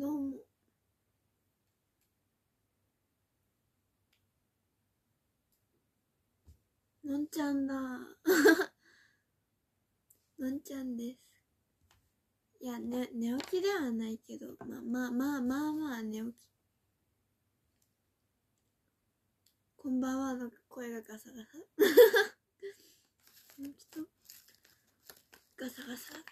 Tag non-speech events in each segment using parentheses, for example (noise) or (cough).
どうも。のんちゃんだ。の (laughs) んちゃんです。いや、ね、寝起きではないけど、まあまあまあまあまあ寝起き。こんばんはの声がガサガサ。(laughs) 起きとガサガサだった。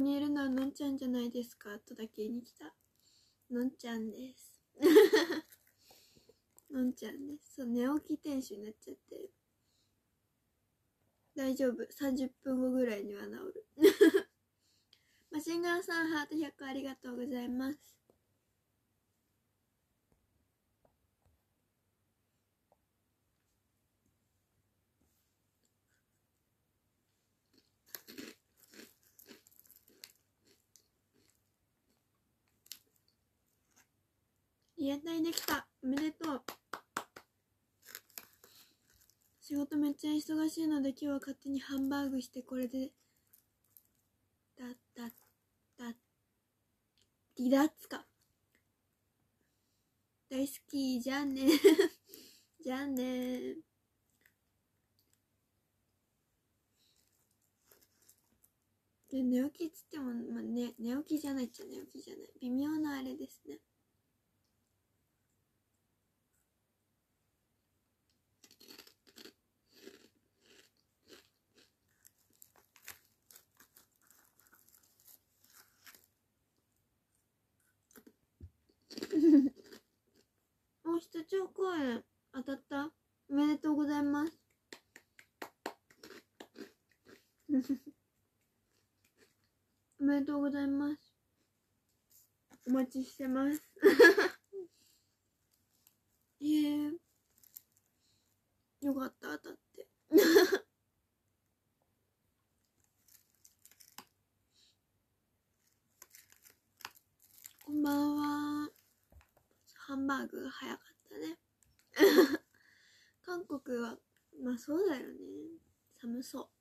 にいるのはのんちゃんじゃないですかとだけ言いに来たのんちゃんです (laughs) のんちゃんですそう寝起き店主になっちゃってる大丈夫30分後ぐらいには治るマ (laughs) シンガンさんハート100ありがとうございます家体できたおめでとう仕事めっちゃ忙しいので今日は勝手にハンバーグしてこれでだだだ離脱か大好きじゃんね (laughs) じゃんねで寝起きっつっても、まあね、寝起きじゃないっちゃ寝起きじゃない微妙なあれですね室長公演当たったおめでとうございます (laughs) おめでとうございますお待ちしてます (laughs) えー、よかった当たって (laughs) こんばんはハンバーグ早かったったね (laughs) 韓国はまあそうだよね寒そう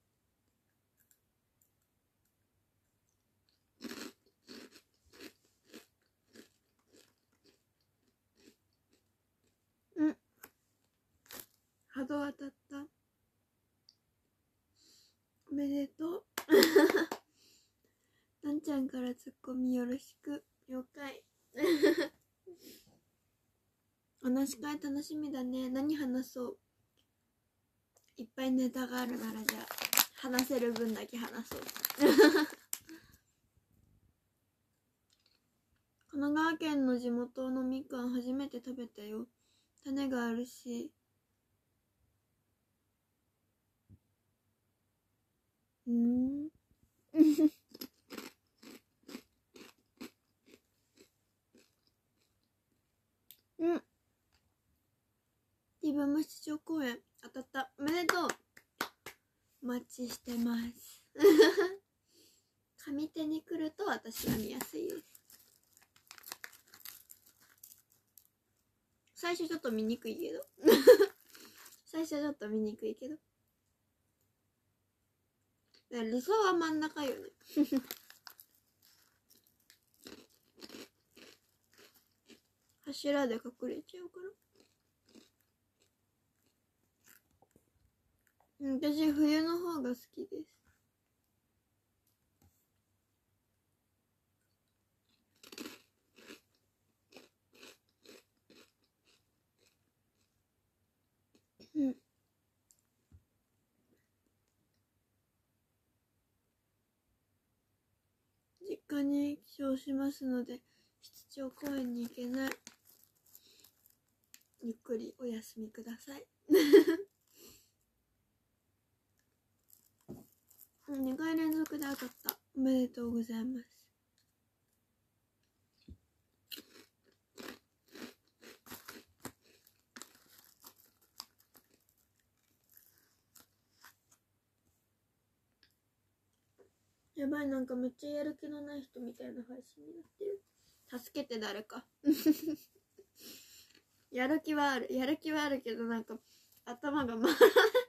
すい楽しみだね何話そういっぱいネタがあるならじゃあ話せる分だけ話そう (laughs) 神奈川県の地元のみかん初めて食べたよ種があるしうん川市公演当たったおめでとうお待ちしてます上 (laughs) 手に来ると私は見やすいよ最初ちょっと見にくいけど (laughs) 最初ちょっと見にくいけど理想は真ん中よね (laughs) 柱で隠れちゃうから私冬の方が好きですうん実家に帰省しますので室長公園に行けないゆっくりお休みください2回連続で当たったおめでとうございますやばいなんかめっちゃやる気のない人みたいな配信になってる助けて誰か (laughs) やる気はあるやる気はあるけどなんか頭が回らない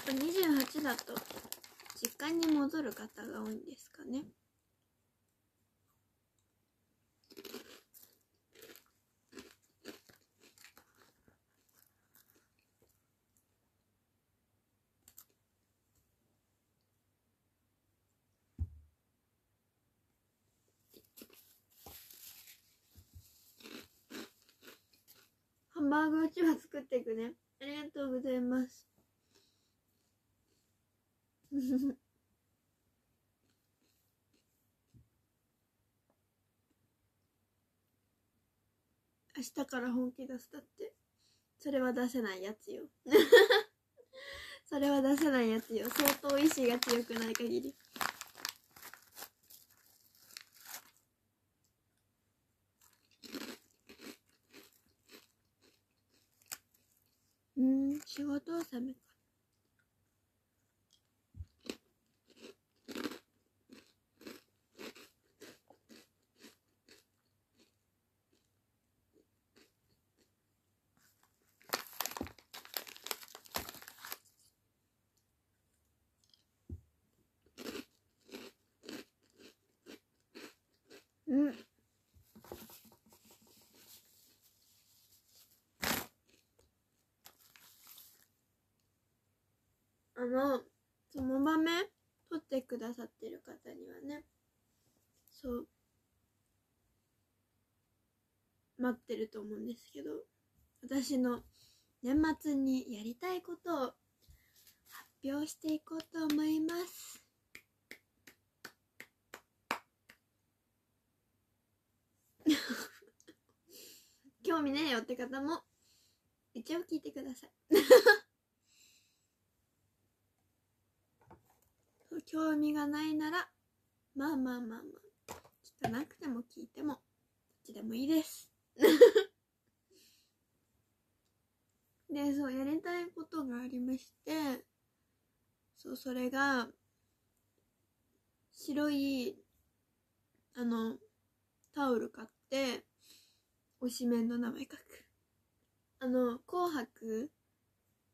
っと28だと実家に戻る方が多いんですかね。だから本気出すだってそれは出せないやつよ (laughs) それは出せないやつよ相当意志が強くない限りあのその豆取ってくださってる方にはねそう待ってると思うんですけど私の年末にやりたいことを発表していこうと思います (laughs) 興味ねえよって方も一応聞いてください興味がないなら、まあまあまあまあ、聞かなくても聞いても、どっちでもいいです。(laughs) で、そう、やりたいことがありまして、そう、それが、白い、あの、タオル買って、推しメンの名前書く。あの、紅白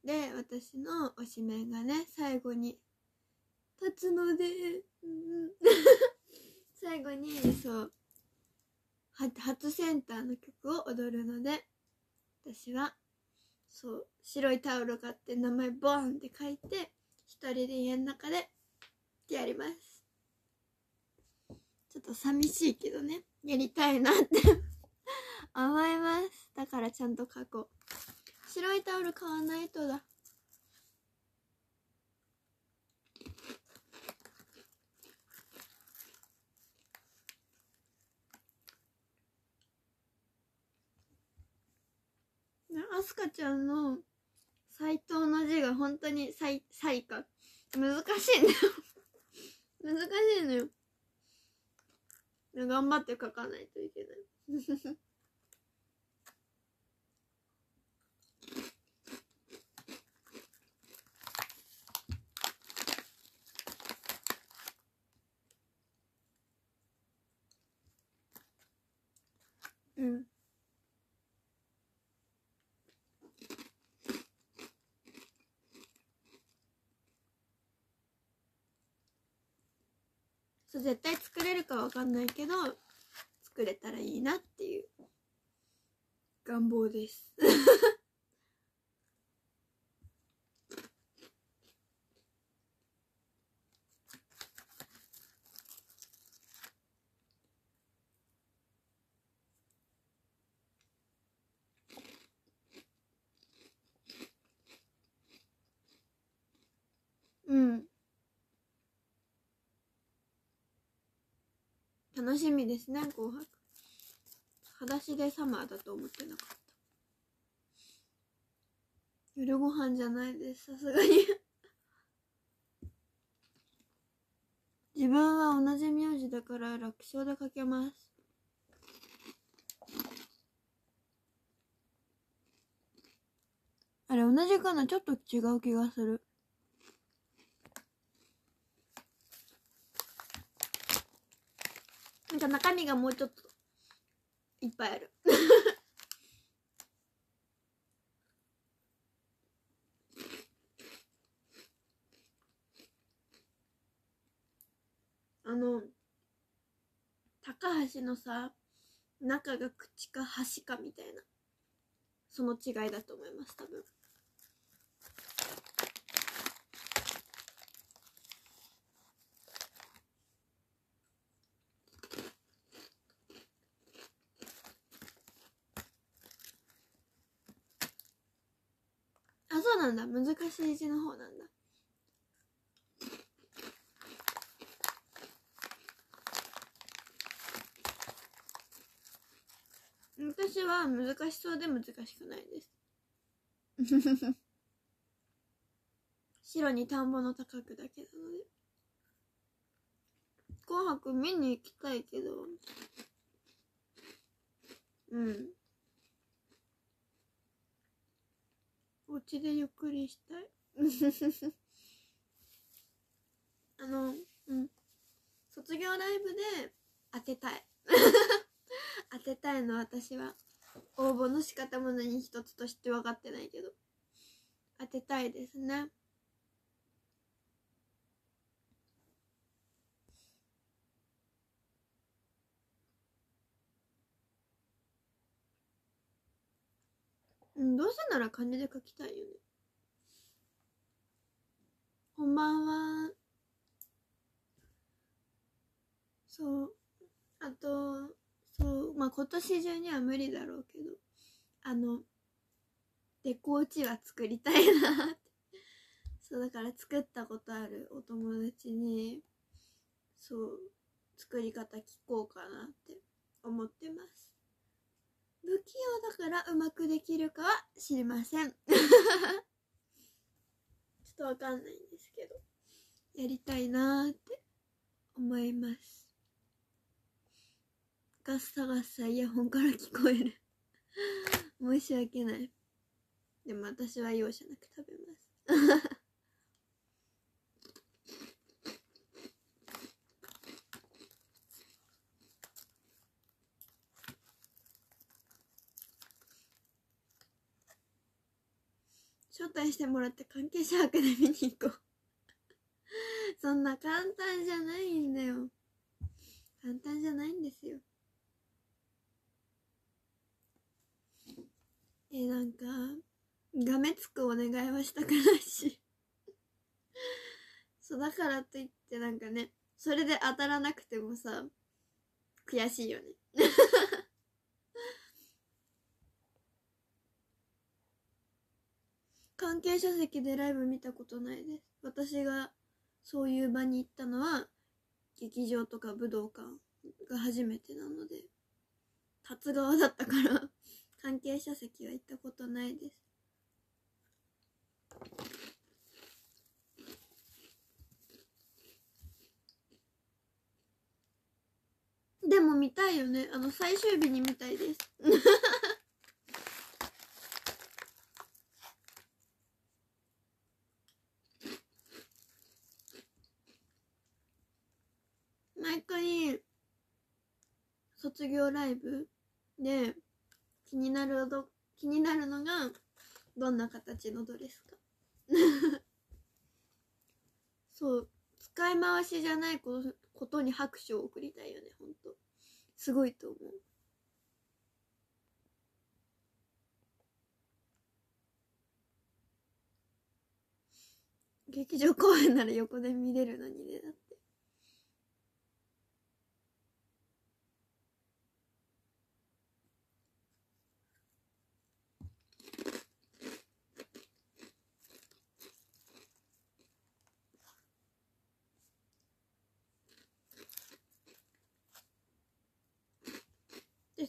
で私の推しメンがね、最後に立つので、(laughs) 最後に、そう、初センターの曲を踊るので、私は、そう、白いタオル買って名前ボーンって書いて、一人で家の中で、ってやります。ちょっと寂しいけどね、やりたいなって (laughs) 思います。だからちゃんと書こう。白いタオル買わないとだ。あすかちゃんの斎藤の字が本当に最、最か難しいんだよ (laughs) 難しいのよ。頑張って書かないといけないうん。(laughs) んないけど作れたらいいなっていう願望です楽しみですね紅白裸足でサマーだと思ってなかった夜ご飯じゃないですさすがに自分は同じ名字だから楽勝で書けますあれ同じかなちょっと違う気がするなんか中身がもうちょっといっぱいあるあの高橋のさ中が口か端かみたいなその違いだと思います多分。なんだ難しい字の方なんだ私は難しそうで難しくないです (laughs) 白に田んぼの高くだけなので「紅白」見に行きたいけどうんお家でゆっくりしたい。(laughs) あの、うん。卒業ライブで当てたい。(laughs) 当てたいの私は。応募の仕方も何一つとして分かってないけど。当てたいですね。うん、どうせなら漢字で書きたいよね。こんばんは。そう。あと、そう、まあ、今年中には無理だろうけど、あの、デコうちは作りたいなって。そう、だから作ったことあるお友達に、そう、作り方聞こうかなって思ってます。不器用だからうまくできるかは知りません (laughs) ちょっとわかんないんですけどやりたいなーって思いますガッサガッサイヤホンから聞こえる申し訳ないでも私は容赦なく食べます退してもらって関係者枠で見に行こう (laughs) そんな簡単じゃないんだよ簡単じゃないんですよえなんかがめつくお願いはしたくないし (laughs) そうだからといってなんかねそれで当たらなくてもさ悔しいよね (laughs) 関係者席でライブ見たことないです。私がそういう場に行ったのは、劇場とか武道館が初めてなので、立つ側だったから (laughs) 関係者席は行ったことないです。でも見たいよね。あの、最終日に見たいです。(laughs) 卒業ライブで気になるど気になるのがどんな形のドレスか (laughs) そう使い回しじゃないことに拍手を送りたいよねほんとすごいと思う劇場公演なら横で見れるのにねだって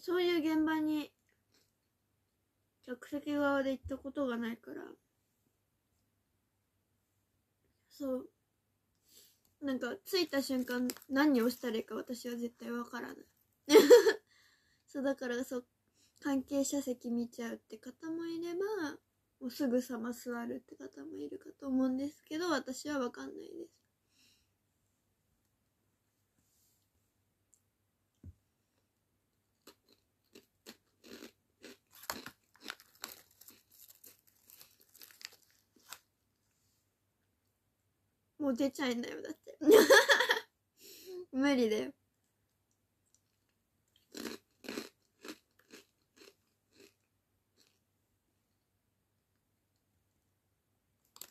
そういう現場に客席側で行ったことがないからそうなんか着いた瞬間何をしたらいいか私は絶対わからない (laughs) そうだからそう関係者席見ちゃうって方もいればもうすぐさま座るって方もいるかと思うんですけど私はわかんないですもう出ちゃいなよ、だって。(laughs) 無理だよ。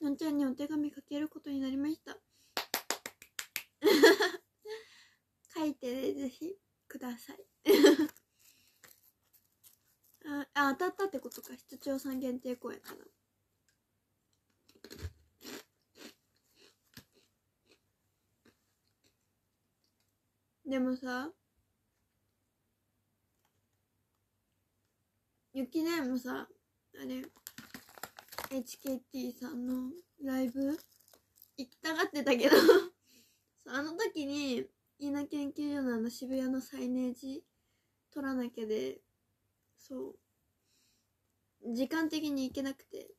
のんちゃんにお手紙書けることになりました。書いてぜひ、ください。(laughs) あ、あ、当たったってことか。室長さん限定公演かな。でもさ雪ねもさあれ HKT さんのライブ行きたがってたけど (laughs) あの時に稲研究所のあの渋谷のサイネージ取らなきゃでそう時間的に行けなくて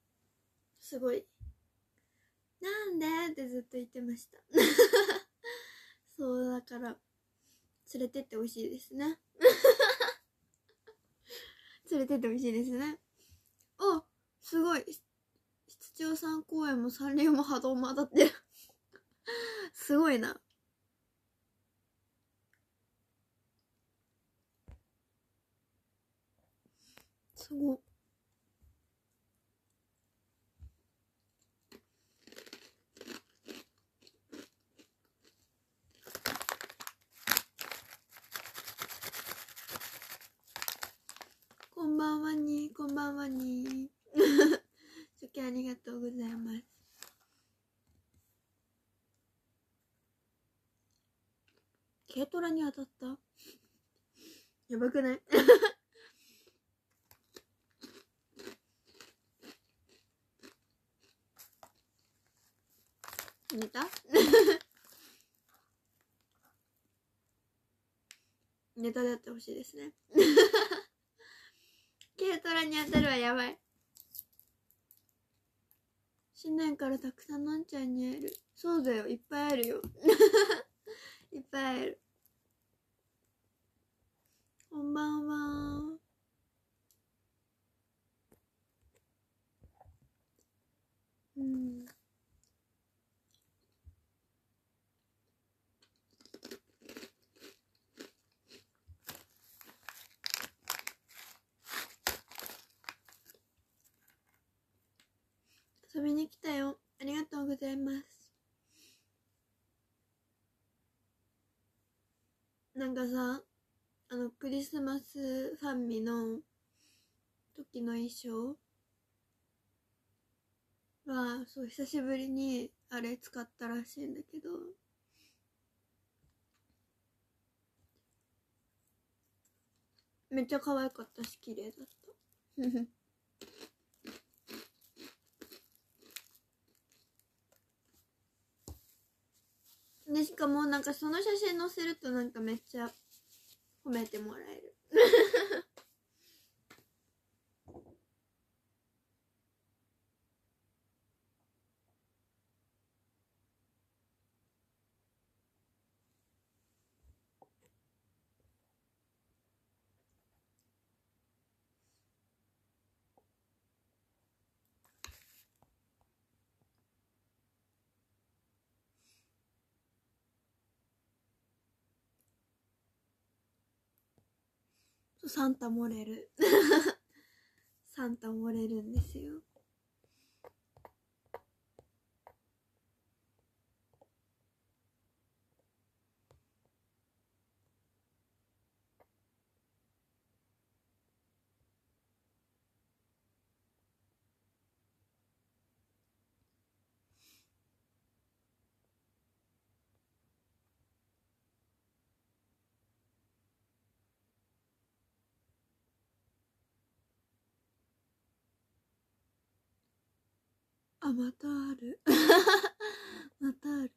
すごいなんでってずっと言ってました (laughs) そうだから連れてってほしいですね (laughs) 連れてってほしいですねあすごい室長さん公演も三ンも波動も当たってる (laughs) すごいなすごんばんはに、こんばんはに。(laughs) 初期ありがとうございます。軽トラに当たったやばくない寝 (laughs) た (laughs) ネタであってほしいですね軽トラに当たるはやばい。新年からたくさんのんちゃんに会える。そうだよ、いっぱい会えるよ。(laughs) いっぱい会える。こんばんは。うん。遊びに来たよ。ありがとうございます。なんかさ、あの、クリスマスファンミの時の衣装は、そう、久しぶりにあれ使ったらしいんだけど、めっちゃ可愛かったし、綺麗だった。(laughs) でしかもなんかその写真載せるとなんかめっちゃ褒めてもらえるサンタ漏れる (laughs) サンタ漏れるんですよあまたある (laughs) またある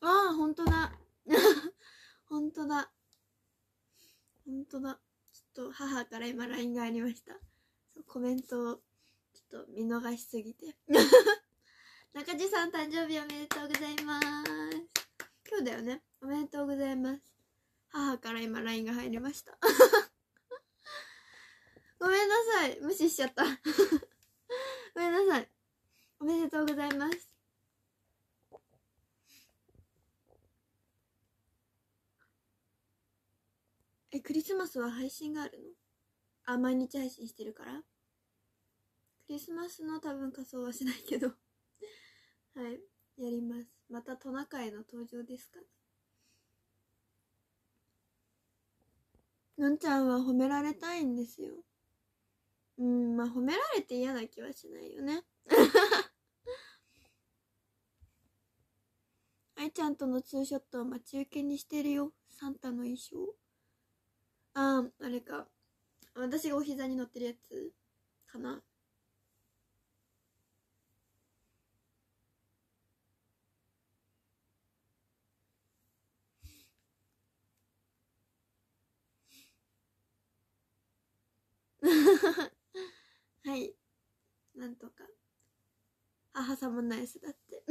ああほんとだ (laughs) ほんとだほんとだちょっと母から今 LINE がありましたコメントをちょっと見逃しすぎて (laughs) 中地さん誕生日おめでとうございます今日だよねおめでとうございます母から今 LINE が入りました (laughs) ごめんなさい無視しちゃった (laughs) ごめんなさいおめでとうございますえクリスマスは配信があるのあ毎日配信してるからクリスマスの多分仮装はしないけど (laughs) はいやりますまたトナカイの登場ですかねのんちゃんは褒められたいんですよ。うん、まあ褒められて嫌な気はしないよね。(laughs) 愛ちゃんとのツーショットを待ち受けにしてるよ。サンタの衣装。ああ、あれか。私がお膝に乗ってるやつかな。(laughs) はいなんとかあさもないスだって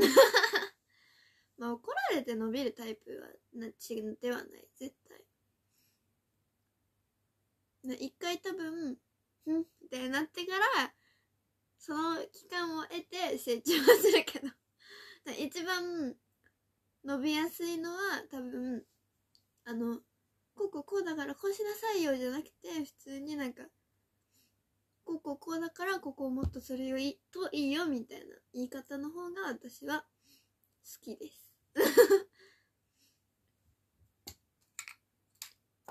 (laughs) まあ怒られて伸びるタイプはなちではない絶対一回多分んってなってからその期間を得て成長はするけど (laughs) 一番伸びやすいのは多分あのこうこうこうだからこうしなさいよじゃなくて普通になんかこここだからここをもっとするよいといいよみたいな言い方の方が私は好きです (laughs)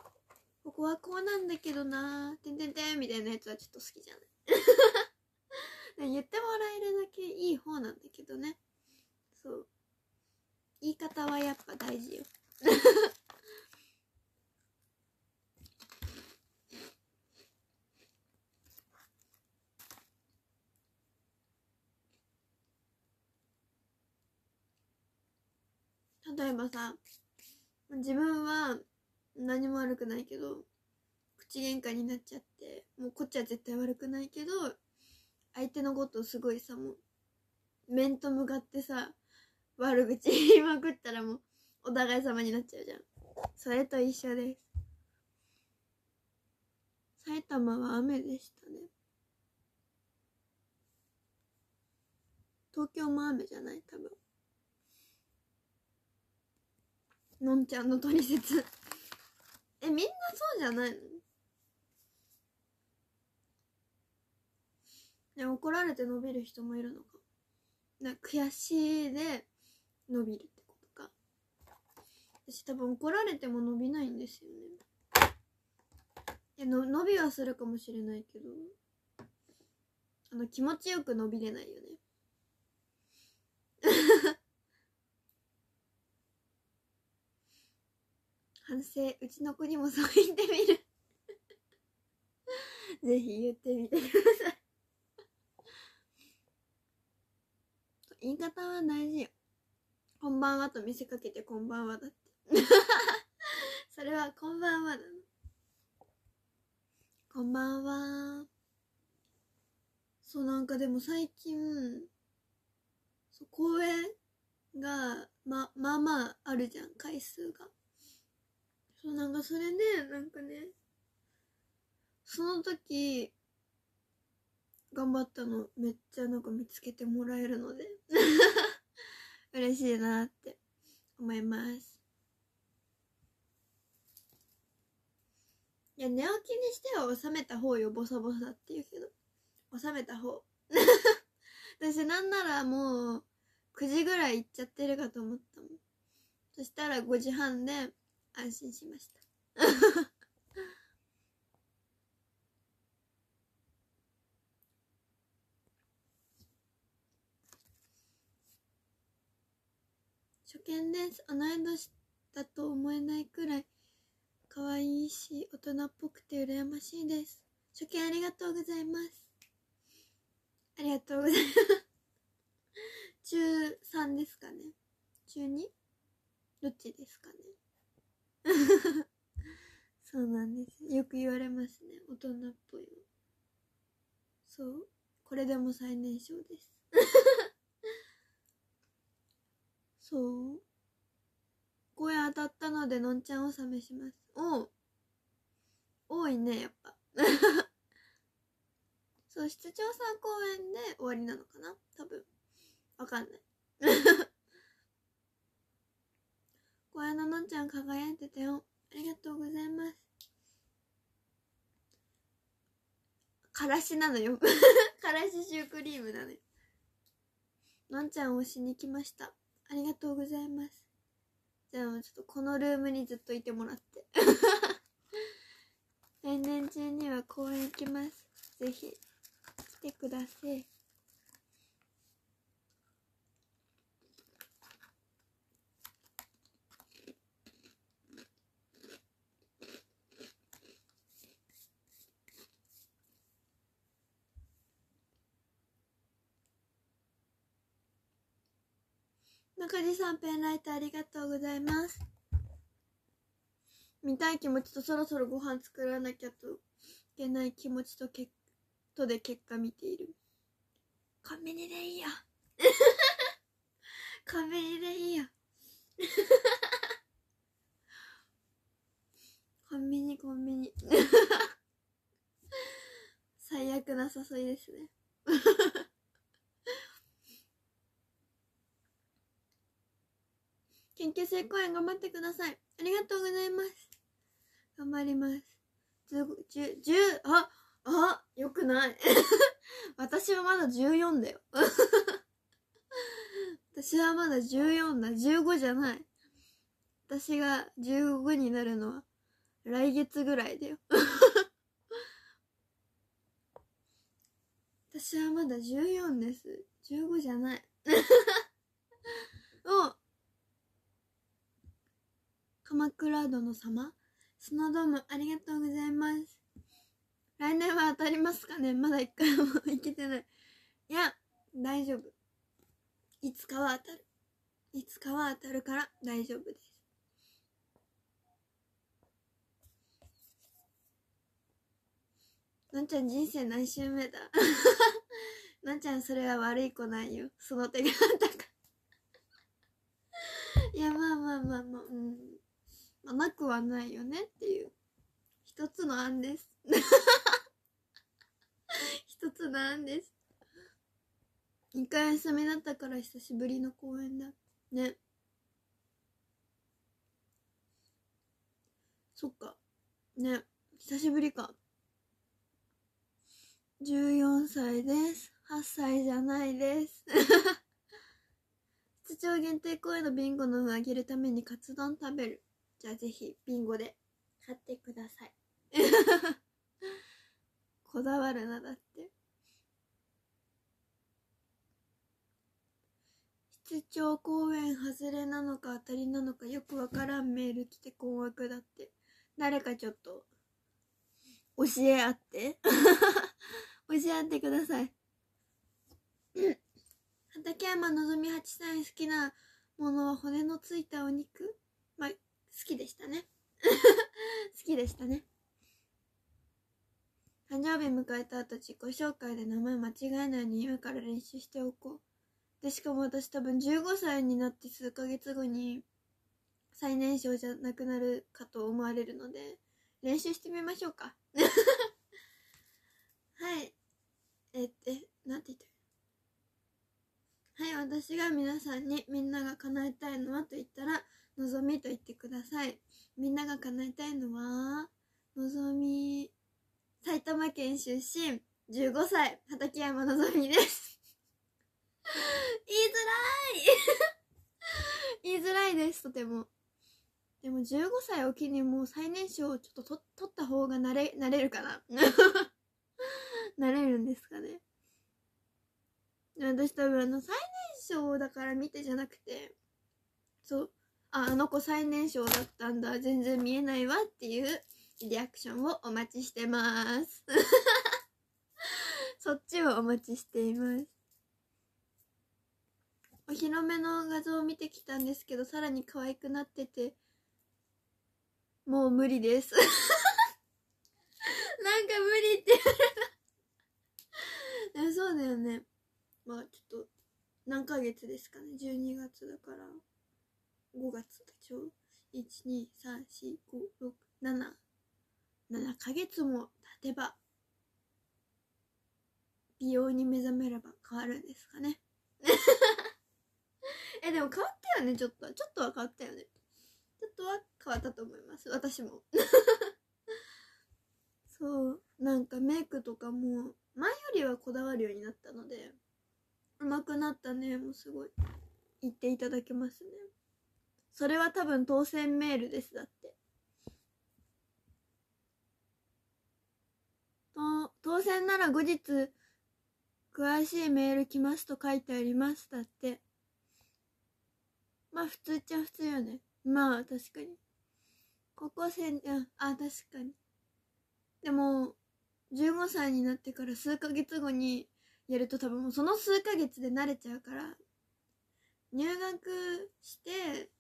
ここはこうなんだけどなてんてんてんみたいなやつはちょっと好きじゃない (laughs) 言ってもらえるだけいい方なんだけどねそう言い方はやっぱ大事よえばさ自分は何も悪くないけど口喧嘩になっちゃってもうこっちは絶対悪くないけど相手のことをすごいさもう面と向かってさ悪口言いまくったらもうお互い様になっちゃうじゃんそれと一緒です埼玉は雨でしたね東京も雨じゃない多分のんちゃんのトリセツえ、みんなそうじゃないのね、怒られて伸びる人もいるのか。な悔しいで伸びるってことか。私多分怒られても伸びないんですよね。いやの伸びはするかもしれないけど、あの気持ちよく伸びれないよね。反省うちの子にもそう言ってみる (laughs) ぜひ言ってみてください言い方は大事よこんばんはと見せかけてこんばんはだって (laughs) それはこんばんはだこんばんはそうなんかでも最近そう公演がままあまああるじゃん回数がそうなんかそれでなんかねその時頑張ったのめっちゃなんか見つけてもらえるので (laughs) 嬉しいなって思いますいや寝起きにしては収めた方よボサボサって言うけど収めた方 (laughs) 私なんならもう9時ぐらい行っちゃってるかと思ったもんそしたら5時半で安心しました初見です同い年だと思えないくらい可愛いし大人っぽくて羨ましいです初見ありがとうございますありがとうございます中3ですかね中 2? どっちですかね (laughs) そうなんです。よく言われますね。大人っぽいの。そう。これでも最年少です。(laughs) そう。声当たったので、のんちゃんをめします。おう。多いね、やっぱ。(laughs) そう、室長さん公演で終わりなのかな多分。わかんない。小屋ののんちゃん輝いてたよ。ありがとうございます。からしなのよ。(laughs) からしシュークリームなのよ。のんちゃんをしに来ました。ありがとうございます。じゃあ、ちょっとこのルームにずっといてもらって。来 (laughs) 年中には公園行きます。ぜひ、来てください。かりさん、ペンライトありがとうございます。見たい気持ちとそろそろご飯作らなきゃといけない気持ちとけとで結果見ている。コンビニでいいよ。コ (laughs) ンビニでいいよ。コンビニ、コンビニ。(laughs) 最悪な誘いですね。研究生公演頑張ってください。ありがとうございます。頑張ります。十、十、十、あ、あ、よくない。(laughs) 私はまだ14だよ。(laughs) 私はまだ14だ。15じゃない。私が15になるのは来月ぐらいだよ。(laughs) 私はまだ14です。15じゃない。鎌倉殿様砂ドームありがとうございます来年は当たりますかねまだ一回も行けてないいや大丈夫いつかは当たるいつかは当たるから大丈夫ですのんちゃん人生何周目だの (laughs) んちゃんそれは悪い子なんよその手があったかいやまあまあまあまあうんまあ、なくはないよねっていう一つの案です (laughs) 一つの案です一回休みだったから久しぶりの公演だねそっかね久しぶりか14歳です8歳じゃないです出張 (laughs) 限定公演のビンゴの分をげるためにカツ丼食べるじゃあぜひビンゴで買ってくださいこだわるなだって室長公演外れなのか当たりなのかよくわからんメール来て困惑だって誰かちょっと教え合って (laughs) 教え合ってください畠山のぞみ八さん好きなものは骨のついたお肉好きでしたね (laughs) 好きでしたね誕生日迎えた後自己紹介で名前間違えないように今から練習しておこうでしかも私多分15歳になって数ヶ月後に最年少じゃなくなるかと思われるので練習してみましょうか (laughs) はいえって何て言ったはい私が皆さんにみんなが叶えたいのはと言ったら望みと言ってください。みんなが叶えたいのは、望み、埼玉県出身、15歳、畠山望みです。(laughs) 言いづらい (laughs) 言いづらいです、とても。でも15歳を機にもう最年少をちょっとと取った方がなれ、なれるかな。(laughs) なれるんですかね。私多分あの最年少だから見てじゃなくて、そう、ああの子最年少だったんだ全然見えないわっていうリアクションをお待ちしてます (laughs) そっちをお待ちしていますお披露目の画像を見てきたんですけどさらに可愛くなっててもう無理です (laughs) なんか無理って言われたそうだよねまあちょっと何ヶ月ですかね12月だから5月でしょ ?1,2,3,4,5,6,7,7 ヶ月も経てば美容に目覚めれば変わるんですかね (laughs) えでも変わったよねちょっとちょっとは変わったよねちょっとは変わったと思います私も (laughs) そうなんかメイクとかも前よりはこだわるようになったのでうまくなったねもうすごい言っていただけますねそれは多分当選メールですだってと当選なら後日詳しいメール来ますと書いてありますだってまあ普通っちゃ普通よねまあ確かに高校生ああ確かにでも15歳になってから数ヶ月後にやると多分もうその数ヶ月で慣れちゃうから入学して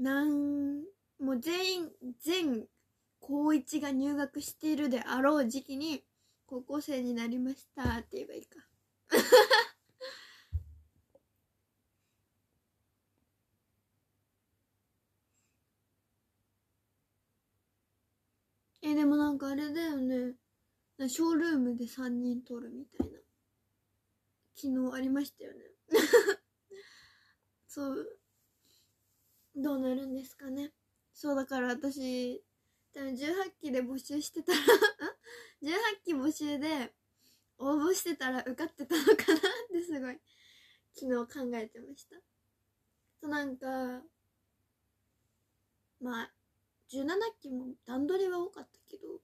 なんもう全員全高一が入学しているであろう時期に高校生になりましたって言えばいいか (laughs) えでもなんかあれだよねショールームで3人撮るみたいな昨日ありましたよね (laughs) そうどうなるんですかねそうだから私多分18期で募集してたら18 (laughs) 期募集で応募してたら受かってたのかなってすごい昨日考えてましたとなんかまあ17期も段取りは多かったけど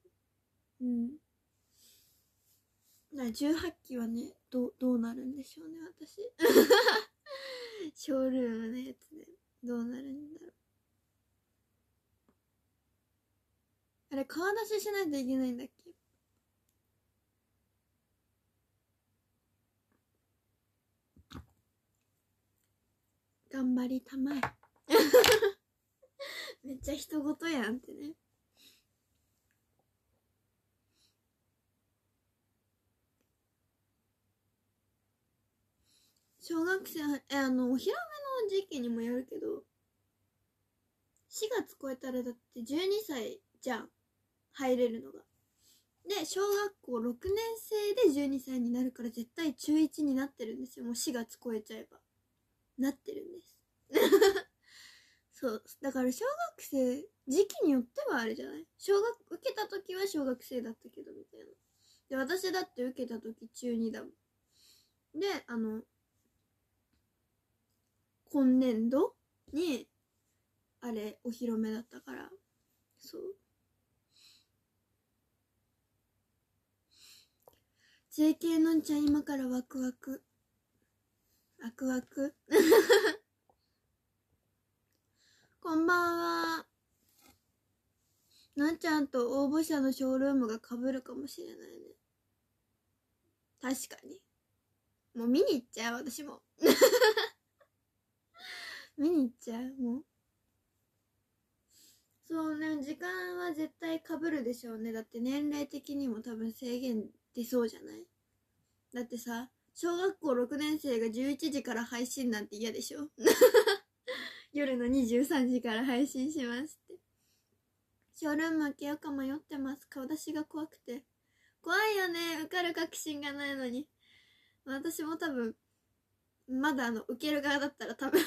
うんな18期はねどどうなるんでしょうね私 (laughs) ショールームのやつでどうなるんだろうあれ顔出ししないといけないんだっけ頑張りたまえ (laughs) めっちゃ人事やんってね小学生えあのお披露目の時期にもやるけど4月超えたらだって12歳じゃん入れるのがで小学校6年生で12歳になるから絶対中1になってるんですよもう4月超えちゃえばなってるんです (laughs) そうだから小学生時期によってはあれじゃない小学受けた時は小学生だったけどみたいなで私だって受けた時中2だもんであの今年度にあれお披露目だったからそう JK のんちゃん今からワクワクワクワク (laughs) こんばんはなんちゃんと応募者のショールームがかぶるかもしれないね確かにもう見に行っちゃう私も見に行っちゃうもうそうね時間は絶対かぶるでしょうねだって年齢的にも多分制限出そうじゃないだってさ小学校6年生が11時から配信なんて嫌でしょ (laughs) 夜の23時から配信しますってショールーム開けようか迷ってます顔出しが怖くて怖いよね受かる確信がないのに私も多分まだあの受ける側だったら多分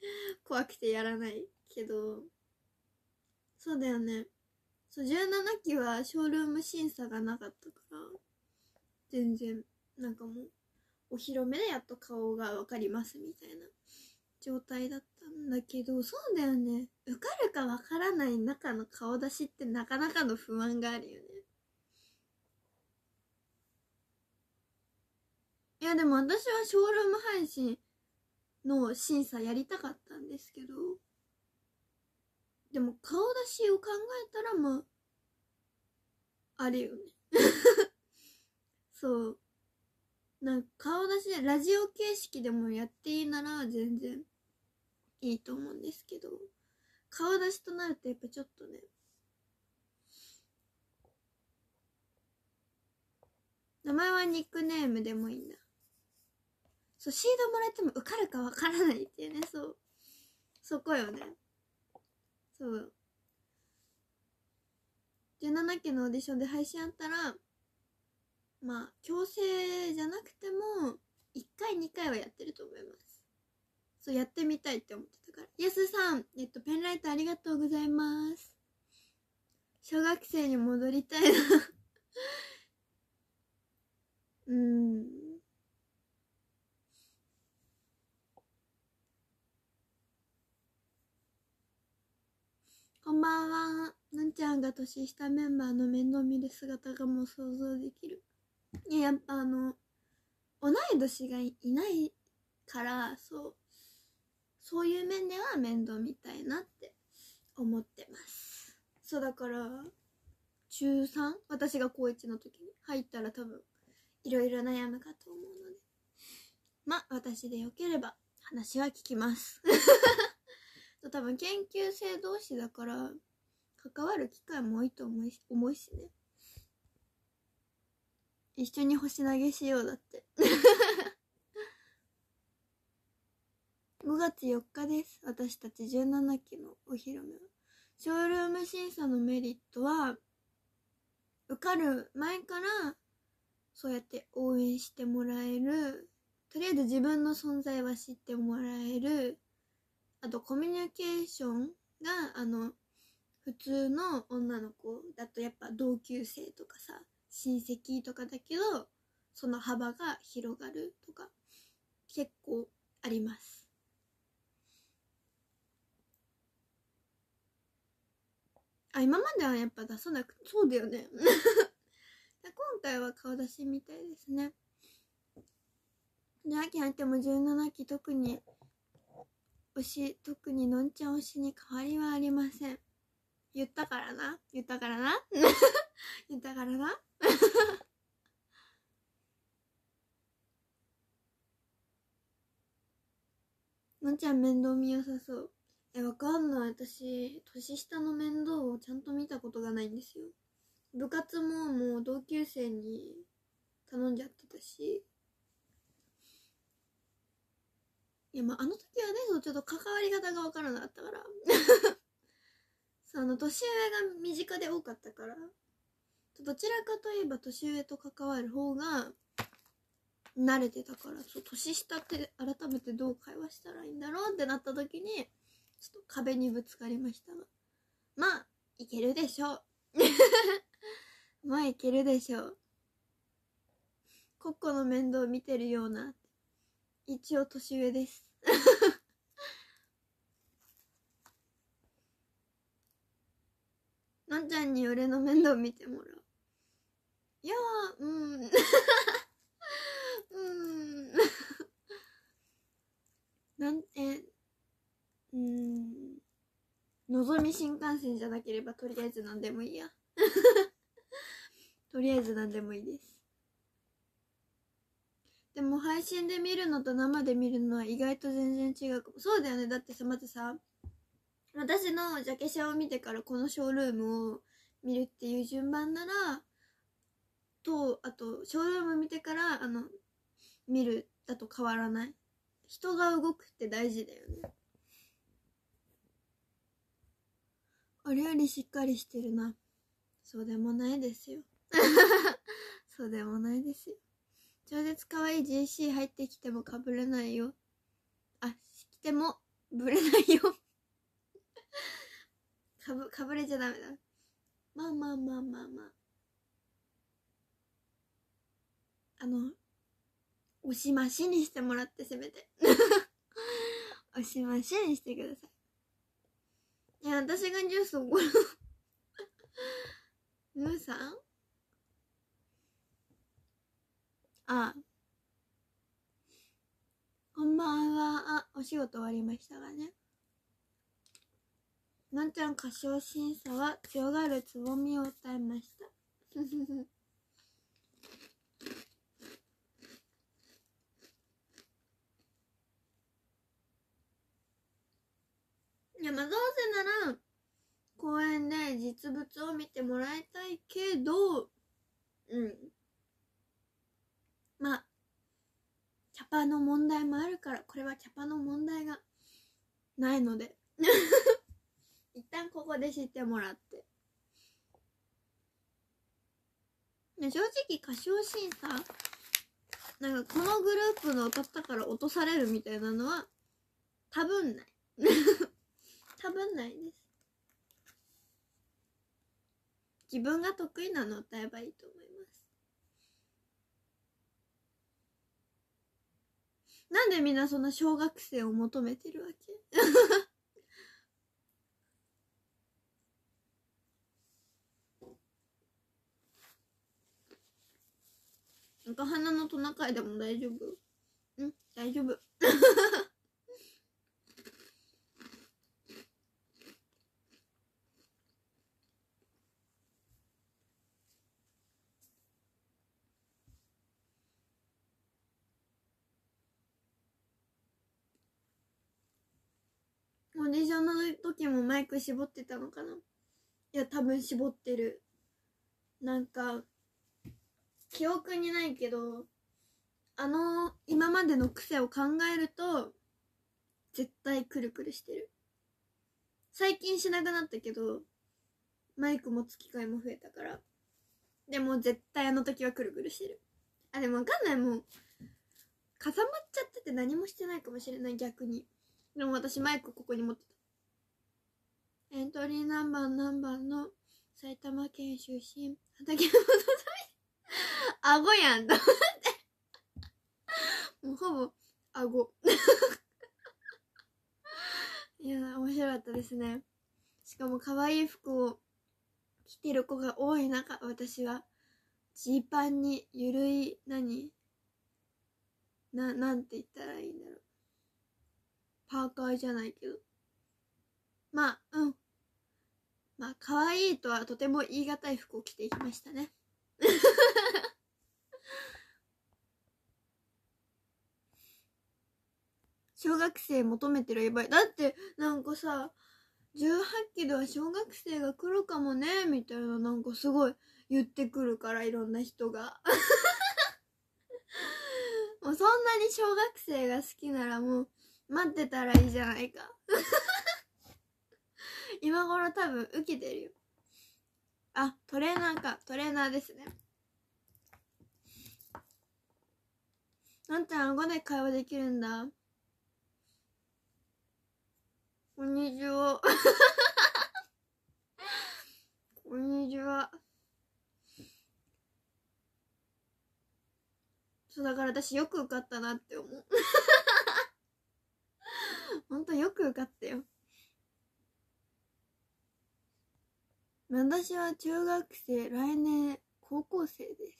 (laughs) 怖くてやらないけどそうだよねそう17期はショールーム審査がなかったから全然なんかもうお披露目でやっと顔が分かりますみたいな状態だったんだけどそうだよね受かるか分からない中の顔出しってなかなかの不安があるよねいやでも私はショールーム配信の審査やりたかったんですけどでも顔出しを考えたらまああれよね (laughs) そうなんか顔出しでラジオ形式でもやっていいなら全然いいと思うんですけど顔出しとなるとやっぱちょっとね名前はニックネームでもいいんだそうシードもらっても受かるかわからないっていうねそうそこよねそう17期のオーディションで配信あったらまあ強制じゃなくても1回2回はやってると思いますそうやってみたいって思ってたからやすさんえっとペンライトありがとうございます小学生に戻りたいな (laughs) うんこんばんは。なんちゃんが年下メンバーの面倒見る姿がもう想像できる。いや、やっぱあの、同い年がいないから、そう、そういう面では面倒見たいなって思ってます。そうだから、中 3? 私が高1の時に入ったら多分、いろいろ悩むかと思うので。ま、私でよければ話は聞きます。(laughs) そ多分研究生同士だから関わる機会も多いと思い思いしね一緒に星投げしようだって5 (laughs) 月4日です私たち17期のお披露目はショールーム審査のメリットは受かる前からそうやって応援してもらえるとりあえず自分の存在は知ってもらえるあとコミュニケーションが、あの、普通の女の子だとやっぱ同級生とかさ、親戚とかだけど、その幅が広がるとか、結構あります。あ、今まではやっぱ出さなく、そうだよね。(laughs) 今回は顔出しみたいですね。で、秋入っても17期特に推し特にのんちゃん推しに変わりはありません言ったからな言ったからな (laughs) 言ったからな (laughs) のんちゃん面倒見よさそうえわかんない私年下の面倒をちゃんと見たことがないんですよ部活ももう同級生に頼んじゃってたしやまああの時はねそのちょっと関わり方が分からなかったから (laughs) その年上が身近で多かったからどちらかといえば年上と関わる方が慣れてたからそう年下って改めてどう会話したらいいんだろうってなった時にちょっと壁にぶつかりましたがまあいけるでしょう (laughs) まあいけるでしょうコッコの面倒見てるような一応年上です (laughs) なんちゃんに俺の面倒見てもらういやうん (laughs) うんなんえうんのぞみ新幹線じゃなければとりあえず何でもいいや (laughs) とりあえず何でもいいですでも配信で見るのと生で見るのは意外と全然違うそうだよねだってさまずさ私のジャケシャを見てからこのショールームを見るっていう順番ならとあとショールーム見てからあの見るだと変わらない人が動くって大事だよねお料理しっかりしてるなそうでもないですよ (laughs) そうでもないですよ超絶可愛い GC 入ってきてもかぶれないよ。あ、来ても、ぶれないよ (laughs) かぶ、かぶれちゃダメだ。まあまあまあまあまあ。あの、押しましにしてもらってせめて。(laughs) 押しましにしてください。いや、私がジュースをごろ。ムーさんあ、こんばんは。あ、お仕事終わりましたがね。なんちゃん歌唱審査は強がるつぼみを歌いました。(laughs) でもどうせなら公園で実物を見てもらいたいけど、うん。まあキャパの問題もあるからこれはキャパの問題がないので (laughs) 一旦ここで知ってもらって正直歌唱審査なんかこのグループの歌ったから落とされるみたいなのは多分ない (laughs) 多分ないです自分が得意なの歌えばいいと思うなんでみんなそんな小学生を求めてるわけ (laughs) なんか鼻のトナカイでも大丈夫うん大丈夫 (laughs) ディションの時もマイク絞ってたのかないや多分絞ってるなんか記憶にないけどあの今までの癖を考えると絶対くるくるしてる最近しなくなったけどマイク持つ機会も増えたからでも絶対あの時はくるくるしてるあでも分かんないもう重まっちゃってて何もしてないかもしれない逆にでも私マイクここに持ってた。エントリーナンバーナンバーの埼玉県出身、畠山のあごやんと思って。もうほぼ、顎。いや、面白かったですね。しかも可愛い服を着てる子が多い中、私は、ジーパンにゆるい、何な、なんて言ったらいいんだろう。パーカーじゃないけど。まあ、うん。まあ、可愛いとはとても言い難い服を着ていきましたね。(laughs) 小学生求めてるやばい。だって、なんかさ、18期では小学生が来るかもね、みたいな、なんかすごい言ってくるから、いろんな人が。(laughs) もうそんなに小学生が好きならもう、待ってたらいいじゃないか (laughs) 今頃多分受けてるよあトレーナーかトレーナーですねなんあん顎で会話できるんだこんにちはこんにちはそうだから私よく受かったなって思う (laughs) ほんとよく受かったよ私は中学生来年高校生です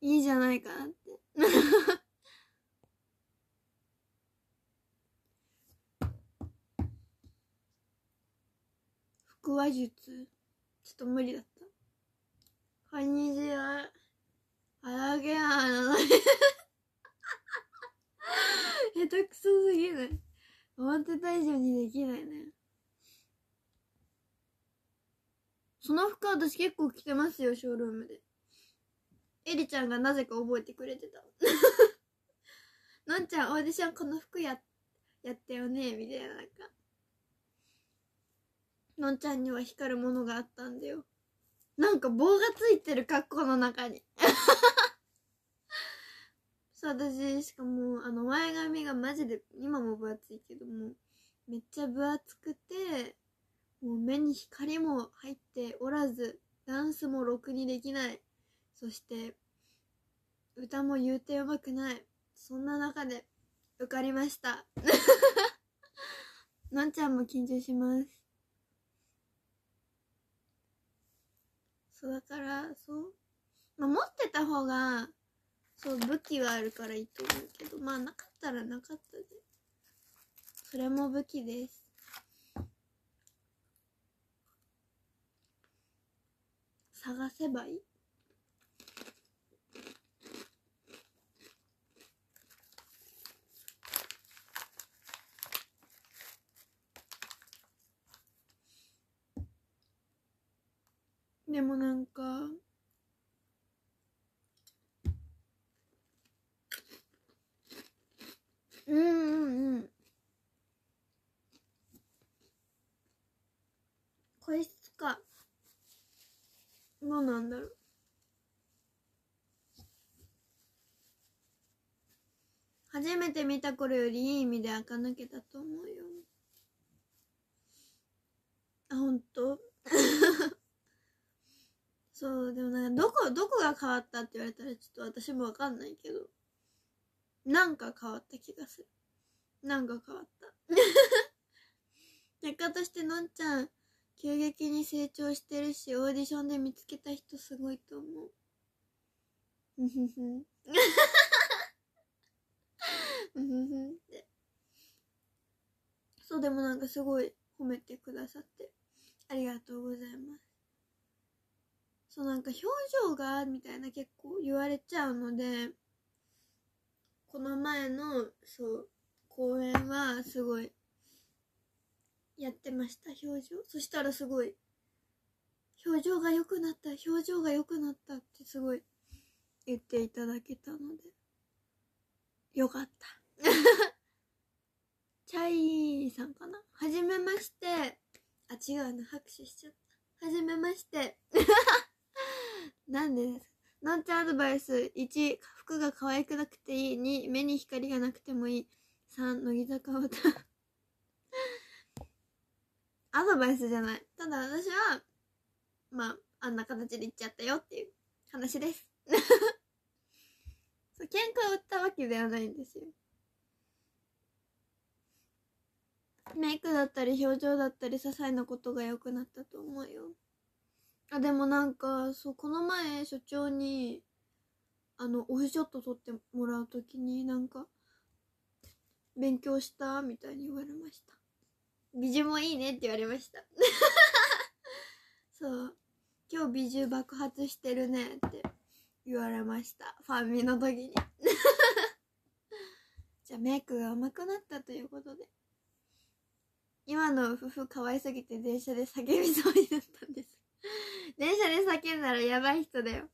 いいじゃないかなって (laughs) 腹話術ちょっと無理だったこんにちはあげ毛なの下手くそすぎない思ってた以上にできないねその服私結構着てますよショールームでエリちゃんがなぜか覚えてくれてた (laughs) のんちゃんオーディションこの服ややったよねみたいななんかのんちゃんには光るものがあったんだよなんか棒がついてる格好の中に。(laughs) そう、私、しかも、あの、前髪がマジで、今も分厚いけども、めっちゃ分厚くて、もう目に光も入っておらず、ダンスもろくにできない。そして、歌も言うて上手くない。そんな中で、受かりました。のんちゃんも緊張します。そうだからそう、まあ、持ってた方がそう武器はあるからいいと思うけどまあなかったらなかったでそれも武器です探せばいいでもなんかうんうんうんこいつかどうなんだろう初めて見た頃よりいい意味で開かなたと思うよあ本当そうでもなんかどこどこが変わったって言われたらちょっと私もわかんないけどなんか変わった気がするなんか変わった結果としてのんちゃん急激に成長してるしオーディションで見つけた人すごいと思うそうでもなんかすごい褒めてくださってありがとうございますそうなんか表情がみたいな結構言われちゃうのでこの前のそう公演はすごいやってました表情そしたらすごい表情が良くなった表情が良くなったってすごい言っていただけたのでよかった (laughs) チャイさんかなはじめましてあ違うな拍手しちゃったはじめまして (laughs) なんでですなんちゃアドバイス1服が可愛くなくていい2目に光がなくてもいい3乃木坂歌アドバイスじゃないただ私はまああんな形で言っちゃったよっていう話です (laughs) そう喧嘩を売ったわけではないんですよメイクだったり表情だったり些細なことが良くなったと思うよでもなんかそうこの前所長にあのオフショット撮ってもらう時になんか「勉強した?」みたいに言われました美女もいいねって言われましたそう今日美獣爆発してるねって言われましたファンミの時に (laughs) じゃあメイクが甘くなったということで今の夫婦可愛すぎて電車で叫びそうになったんです (laughs) 電車で叫んだらやばい人だよ。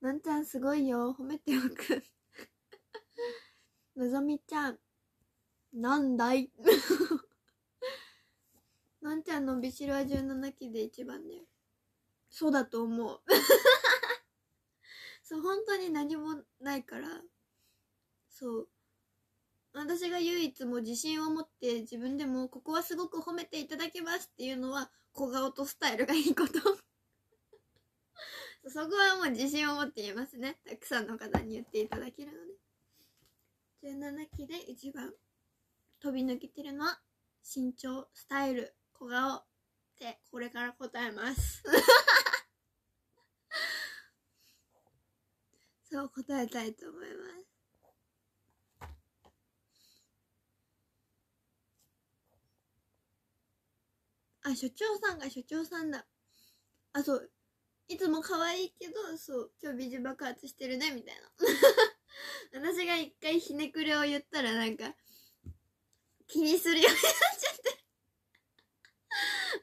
なんちゃんすごいよ。褒めておく。(laughs) のぞみちゃん。なんだい (laughs) なんちゃんのびしろは17期で一番だよ。そうだと思う。そう、本当に何もないから。そう。私が唯一も自信を持って自分でもここはすごく褒めていただきますっていうのは小顔とスタイルがいいこと (laughs) そこはもう自信を持って言えますねたくさんの方に言っていただけるので17期で一番飛び抜けてるのは身長スタイル小顔ってこれから答えます (laughs) そう答えたいと思いますあ、所長さんが所長さんだ。あ、そう。いつも可愛いけど、そう、今日美人爆発してるね、みたいな。(laughs) 私が一回ひねくれを言ったらなんか、気にするようになっちゃ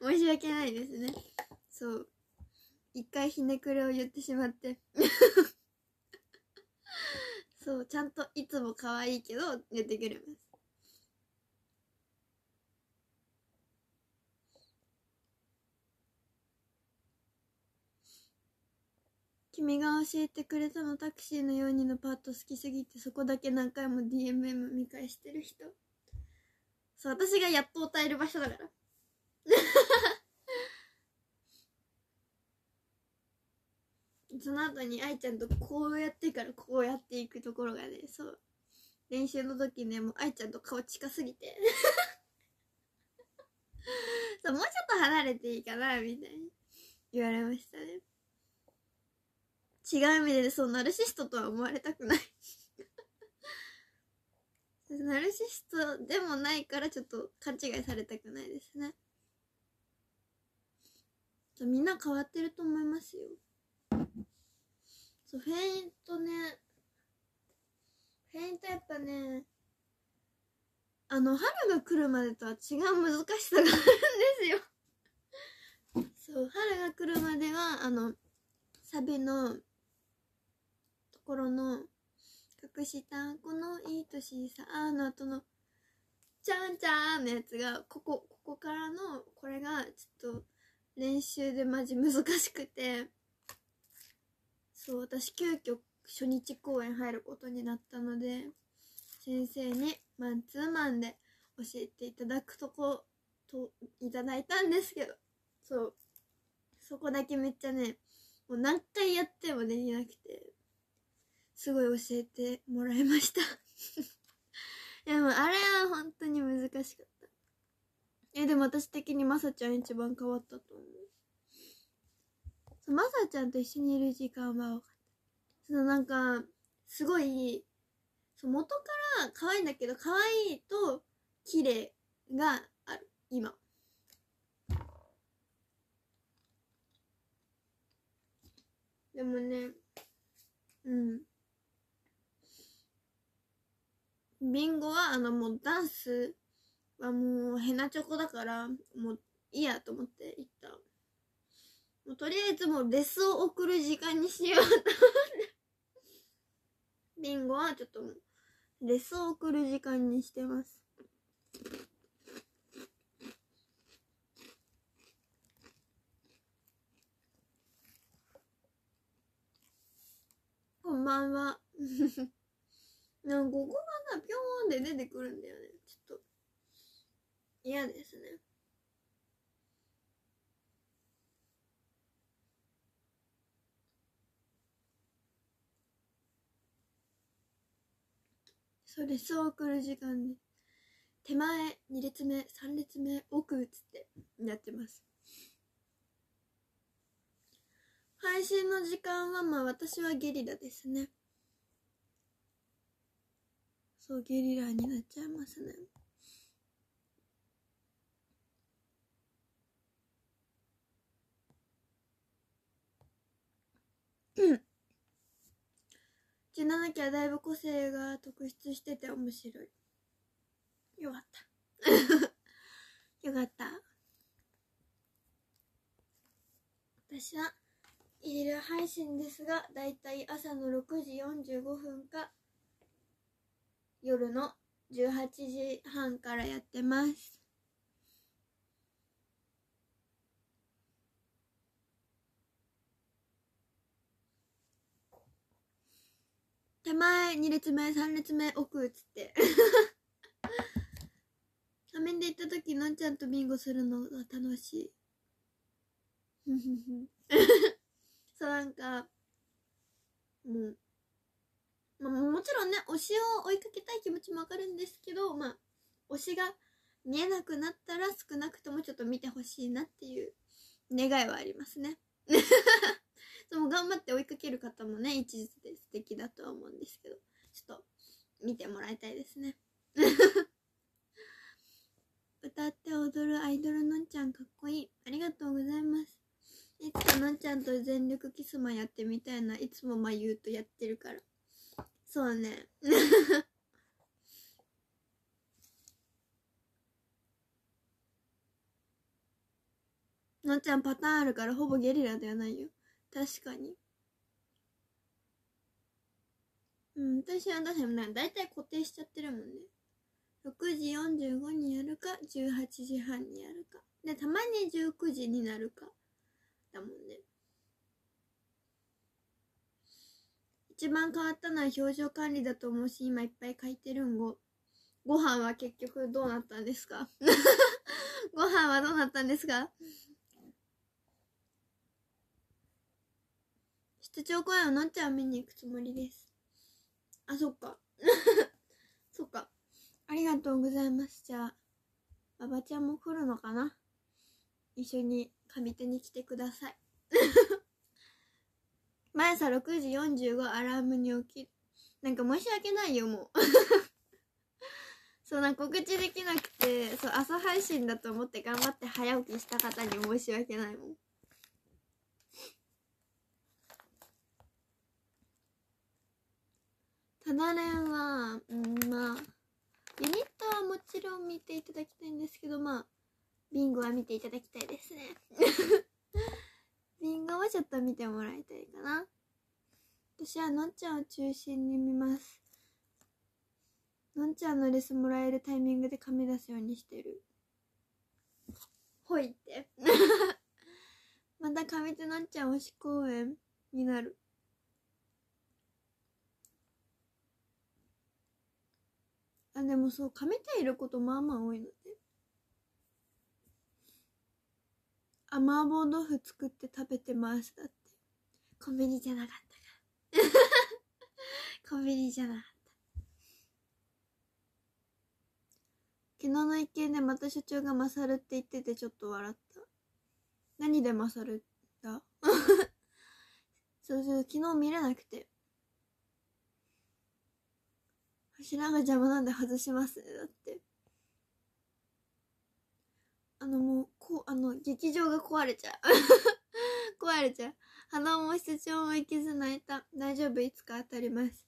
って。申し訳ないですね。そう。一回ひねくれを言ってしまって。(laughs) そう、ちゃんといつも可愛いけど言ってくれます。君が教えてくれたのタクシーのようにのパート好きすぎてそこだけ何回も DMM 見返してる人そう私がやっと歌える場所だから (laughs) その後に愛ちゃんとこうやってからこうやっていくところがねそう練習の時ねもう愛ちゃんと顔近すぎて (laughs) そうもうちょっと離れていいかなみたいに言われましたね違う意味でそうナルシストとは思われたくない (laughs) ナルシストでもないからちょっと勘違いされたくないですねみんな変わってると思いますよそうフェイントねフェイントやっぱねあの春が来るまでとは違う難しさがあるんですよ (laughs) そう春が来るまではあのサビの頃の隠したこのいい年さあの後のちゃんちゃんのやつがここここからのこれがちょっと練習でマジ難しくてそう私急遽初日公演入ることになったので先生にマンツーマンで教えていただくとこといただいたんですけどそうそこだけめっちゃねもう何回やってもできなくてすごい教えてもらいましたで (laughs) もあれは本当に難しかったえでも私的にまさちゃん一番変わったと思うまさちゃんと一緒にいる時間は分かったそのなんかすごい元から可愛いんだけど可愛いと綺麗がある今でもねうんビンゴは、あの、もうダンスはもうヘナチョコだから、もういいやと思って行った。もうとりあえずもうレスを送る時間にしようと思って。ビンゴはちょっとレスを送る時間にしてます。こんばんは。なんかここがさ、ぴょーんって出てくるんだよね。ちょっと、嫌ですね。それ、そう送る時間で。手前、2列目、3列目、奥打つってやってます。配信の時間はまあ私はゲリラですね。そうゲリラになっちゃいますねうん。17期はだいぶ個性が特筆してて面白い。よかった。(laughs) よかった。私は、いる配信ですが、だいたい朝の6時45分か夜の18時半からやってます。手前2列目3列目奥っつって仮 (laughs) 面で行った時のんちゃんとビンゴするのが楽しい (laughs) そうなんかもうまあ、もちろんね、推しを追いかけたい気持ちもわかるんですけど、まあ、推しが見えなくなったら少なくともちょっと見てほしいなっていう願いはありますね。で (laughs) も頑張って追いかける方もね、一日で素敵だとは思うんですけど、ちょっと見てもらいたいですね。(laughs) 歌って踊るアイドルのんちゃんかっこいい。ありがとうございます。いつかのんちゃんと全力キスマンやってみたいな。いつもまゆうとやってるから。そうね。(laughs) のっちゃんパターンあるからほぼゲリラではないよ。確かに。うん、私は確かにだいたい固定しちゃってるもんね。6時45にやるか、18時半にやるか。で、たまに19時になるか。だもんね。一番変わったのは表情管理だと思うし、今いっぱい書いてるんご。ご飯は結局どうなったんですか (laughs) ご飯はどうなったんですか室長公演をのんちゃん見に行くつもりです。あ、そっか。(laughs) そっか。ありがとうございます。じゃあ、馬場ちゃんも来るのかな一緒に上手に来てください。毎朝6時45アラームに起きなんか申し訳ないよもう (laughs) そうな告知できなくてそう朝配信だと思って頑張って早起きした方に申し訳ないもんただれんはんまあユニットはもちろん見ていただきたいんですけどまあビンゴは見ていただきたいですね品画はちょっと見てもらいたいかな私はのんちゃんを中心に見ますのんちゃんのレスもらえるタイミングでみ出すようにしてるほいって (laughs) またみつのんちゃん推し公演になるあでもそうみていることまあまあ多いのあ麻婆豆腐作って食べてますだってコンビニじゃなかったからコンビニじゃなかった昨日の一件でまた所長が勝るって言っててちょっと笑った何で勝るだそうそう昨日見れなくて柱が邪魔なんで外しますだって (laughs) あのもう、こう、あの、劇場が壊れちゃう (laughs) 壊れちゃう。鼻も室長も行きず泣いた。大丈夫、いつか当たります。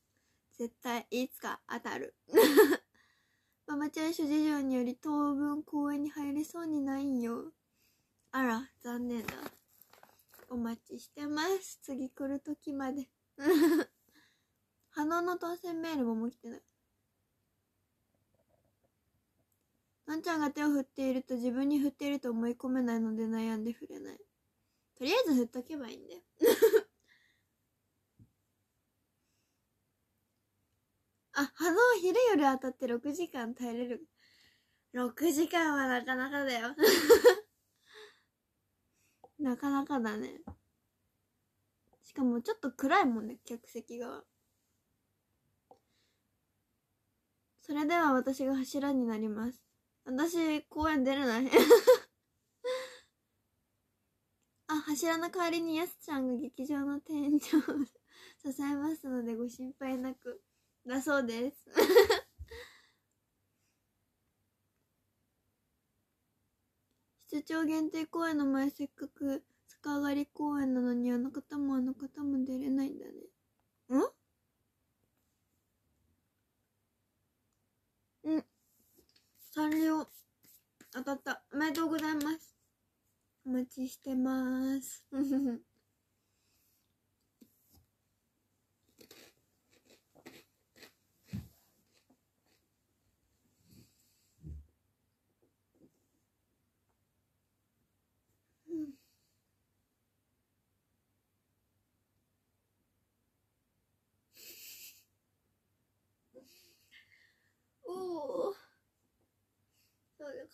絶対、いつか当たる。(laughs) ママちゃん諸事情により当分公園に入れそうにないんよ。あら、残念だ。お待ちしてます。次来る時まで。花 (laughs) の当選メールももう来てない。のんちゃんが手を振っていると自分に振っていると思い込めないので悩んで振れない。とりあえず振っとけばいいんだよ。(laughs) あ、波動昼夜当たって6時間耐えれる。6時間はなかなかだよ。(laughs) なかなかだね。しかもちょっと暗いもんね、客席が。それでは私が柱になります。私、公園出れない (laughs) あ、柱の代わりにやすちゃんが劇場の天井を支えますのでご心配なく。だそうです (laughs) 出張限定公演の前、せっかく逆上がり公演なのに、あの方もあの方も出れないんだね。んサンリオ当たったおめでとうございますお待ちしてます (laughs)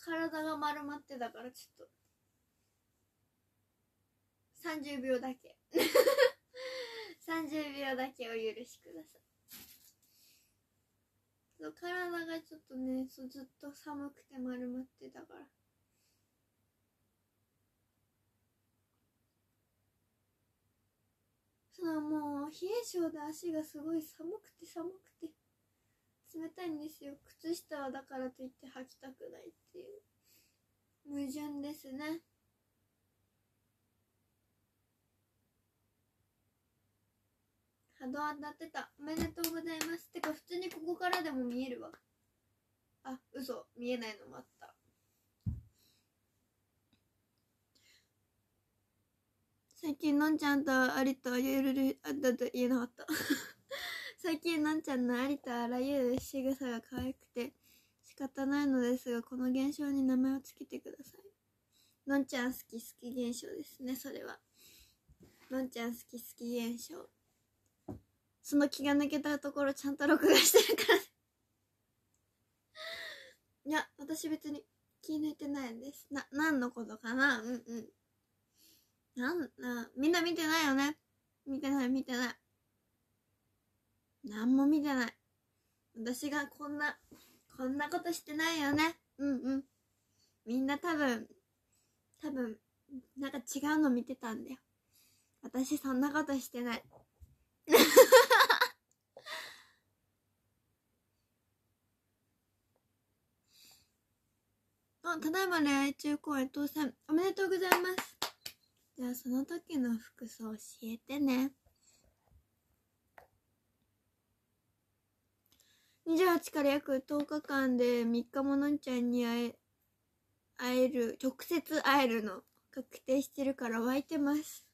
体が丸まってたからちょっと30秒だけ30 (laughs) 秒だけお許しください体がちょっとねそうずっと寒くて丸まってたからそのもう冷え性で足がすごい寒くて寒くて冷たいんですよ靴下はだからといって履きたくないっていう矛盾ですね波動当たってたおめでとうございますてか普通にここからでも見えるわあ嘘見えないのもあった最近のんちゃんとありとゆるるあだと言えなかった (laughs) 最近なんちゃんのありとあらゆる仕草が可愛くて仕方ないのですがこの現象に名前を付けてくださいのんちゃん好き好き現象ですねそれはのんちゃん好き好き現象その気が抜けたところちゃんと録画してるからいや私別に気抜いてないんですな何のことかなうんうんなんなみんな見てないよね見てない見てない何も見てない。私がこんな、こんなことしてないよね。うんうん。みんな多分、多分、なんか違うの見てたんだよ。私そんなことしてない。(laughs) あ、ただいま恋愛中公演当選おめでとうございます。じゃあその時の服装教えてね。28から約10日間で3日ものんちゃんに会え、会える、直接会えるの確定してるから湧いてます。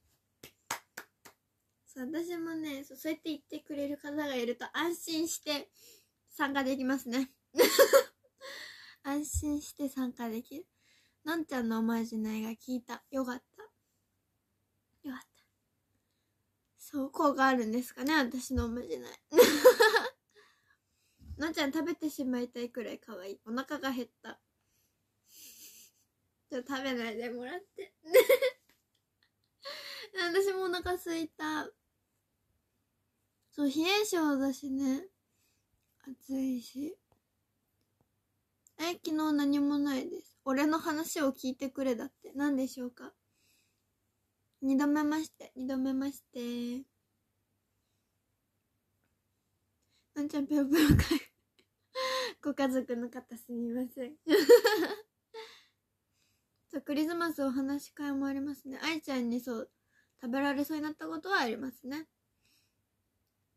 そう、私もねそう、そうやって言ってくれる方がいると安心して参加できますね。(laughs) 安心して参加できる。のんちゃんのおまじないが効いた。よかった。よかった。そう、効果あるんですかね私のおまじない。なちゃん食べてしまいたいくらい可愛いお腹が減ったじゃ (laughs) 食べないでもらって (laughs) 私もお腹すいたそう冷え性だしね暑いしえ昨日何もないです俺の話を聞いてくれだって何でしょうか二度目まして二度目ましてなんちゃんぴょんぴょんい。ご家族の方すみません (laughs) そう、クリスマスお話し会もありますね。愛ちゃんにそう、食べられそうになったことはありますね。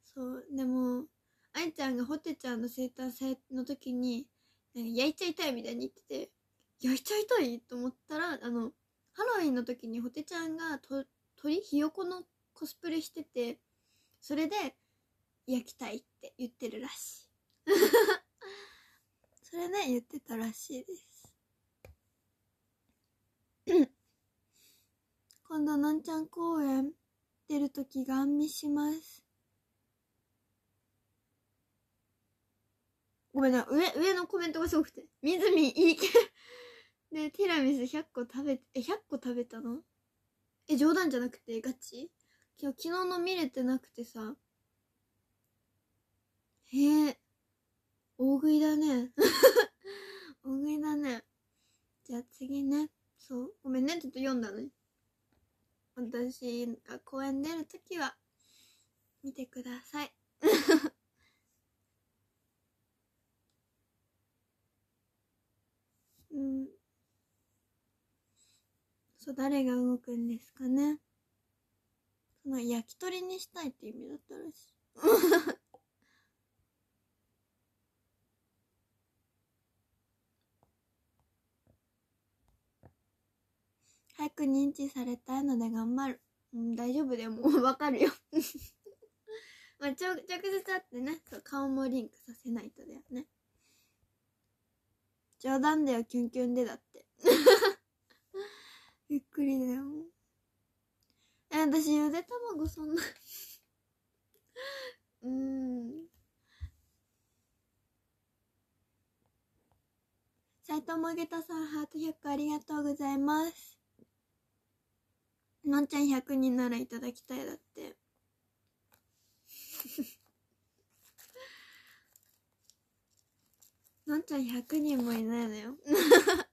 そう、でも、愛ちゃんがホテちゃんの生誕祭の時に、焼いちゃいたいみたいに言ってて、焼いちゃいたいと思ったら、あの、ハロウィンの時にホテちゃんがと鳥ひよこのコスプレしてて、それで焼きたいって言ってるらしい。それね、言ってたらしいです。(laughs) 今度、のんちゃん公園出るときがん見します。ごめんな、上、上のコメントがすごくて。みずみいいけ。(laughs) で、ティラミス100個食べて、え、100個食べたのえ、冗談じゃなくて、ガチ今日昨日の見れてなくてさ。へえ。大食いだね。(laughs) 大食いだね。じゃあ次ね。そう。ごめんね、ちょっと読んだね。私が公園出るときは、見てください。(laughs) うん。そう、誰が動くんですかね。その焼き鳥にしたいって意味だったらしい。早く認知されたいので頑張る。うん、大丈夫でもうわかるよ。(laughs) まあ、直、直接会ってね、そう、顔もリンクさせないとだよね。冗談だよ、キュンキュンでだって。ゆ (laughs) っくりだよ。え、私、ゆで卵そんな (laughs) うん。斎藤もげたさん、ハート100ありがとうございます。のんちゃん100人ならいただきたいだってのん (laughs) ちゃん100人もいないのよ (laughs)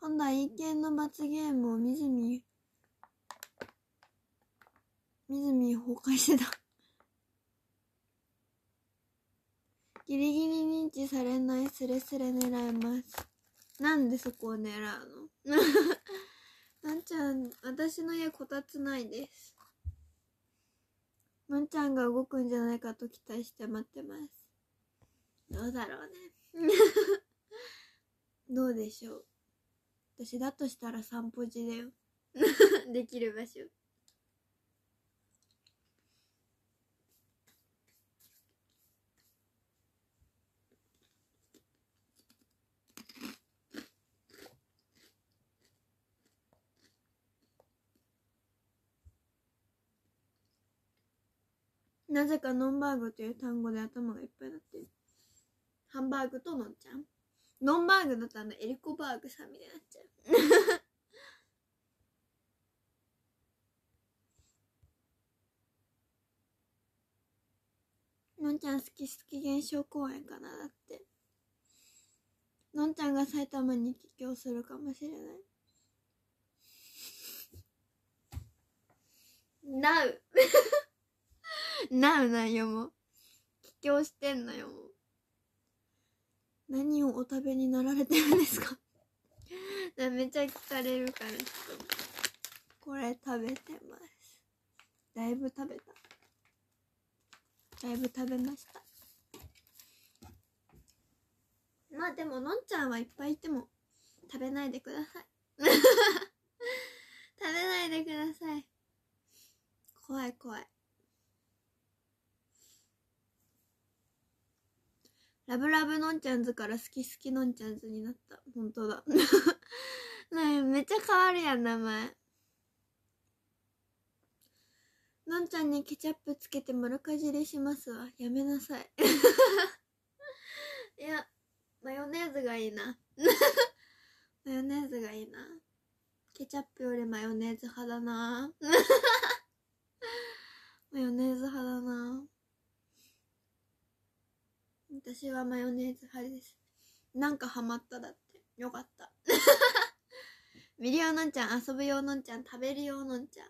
今度は一見の罰ゲームをみずみみずみ崩壊してた (laughs) ギリギリ認知されないスレスレ狙いますなんでそこを狙うの (laughs) なんちゃん、私の家こたつないです。のんちゃんが動くんじゃないかと期待して待ってます。どうだろうね。(laughs) どうでしょう。私だとしたら散歩地だよ。(laughs) できる場所。なぜかノンバーグという単語で頭がいっぱいになってる。ハンバーグとのんちゃん。ノンバーグだったらエリコバーグさんみたいになっちゃう。(laughs) のんちゃん好き好き現象公演かなだって。のんちゃんが埼玉に帰郷するかもしれない。なう (laughs) (laughs) なうなよもう。帰郷してんのよもう。何をお食べになられてるんですかめちゃ聞かれるからちょっと。これ食べてます。だいぶ食べた。だいぶ食べました。まあでも、のんちゃんはいっぱいいても食べないでください。(laughs) 食べないでください。怖い怖い。ラブラブのんちゃんズから好き好きのんちゃんズになった。本当だ。(laughs) めっちゃ変わるやん、名前。のんちゃんにケチャップつけて丸かじりしますわ。やめなさい。(laughs) いや、マヨネーズがいいな。(laughs) マヨネーズがいいな。ケチャップよりマヨネーズ派だな。マヨネーズ派だな。私はマヨネーズ派ですなんかハマっただってよかった (laughs) ミリオのんちゃん遊ぶ用のんちゃん食べる用のんちゃん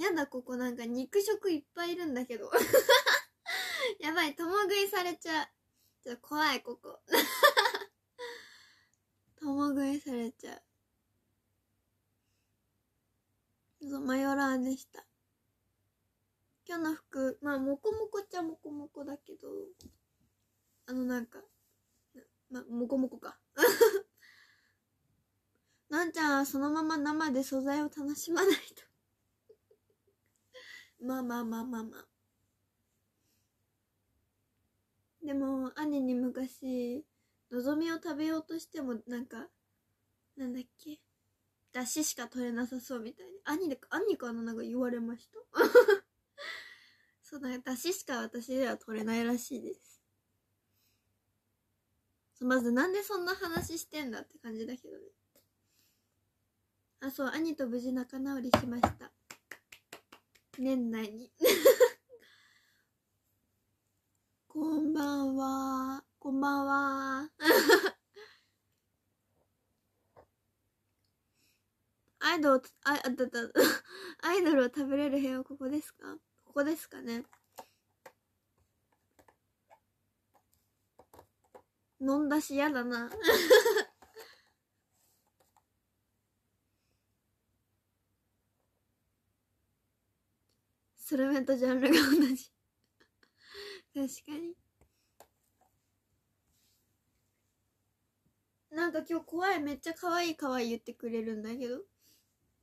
やだここなんか肉食いっぱいいるんだけど (laughs) やばい共食いされちゃうちょっと怖いここ (laughs) 共食いされちゃうそうマヨラーでした今日の服まあもこもこっちゃもこもこだけどあのなんか、ま、もこもこか。(laughs) なんちゃんはそのまま生で素材を楽しまないと (laughs) まあまあまあまあまあ。でも、兄に昔、のぞみを食べようとしても、なんか、なんだっけ、だししか取れなさそうみたいに、兄で、兄からなんか言われました。(laughs) そう、なんか、だししか私では取れないらしいです。まずなんでそんな話してんだって感じだけどねあそう兄と無事仲直りしました年内に (laughs) こんばんはこんばんは (laughs) アイドルあった。(laughs) アイドルを食べれる部屋はここですかここですかね飲んだし嫌だなそれめとジャンルが同じ確かになんか今日怖いめっちゃ可愛い可愛い言ってくれるんだけど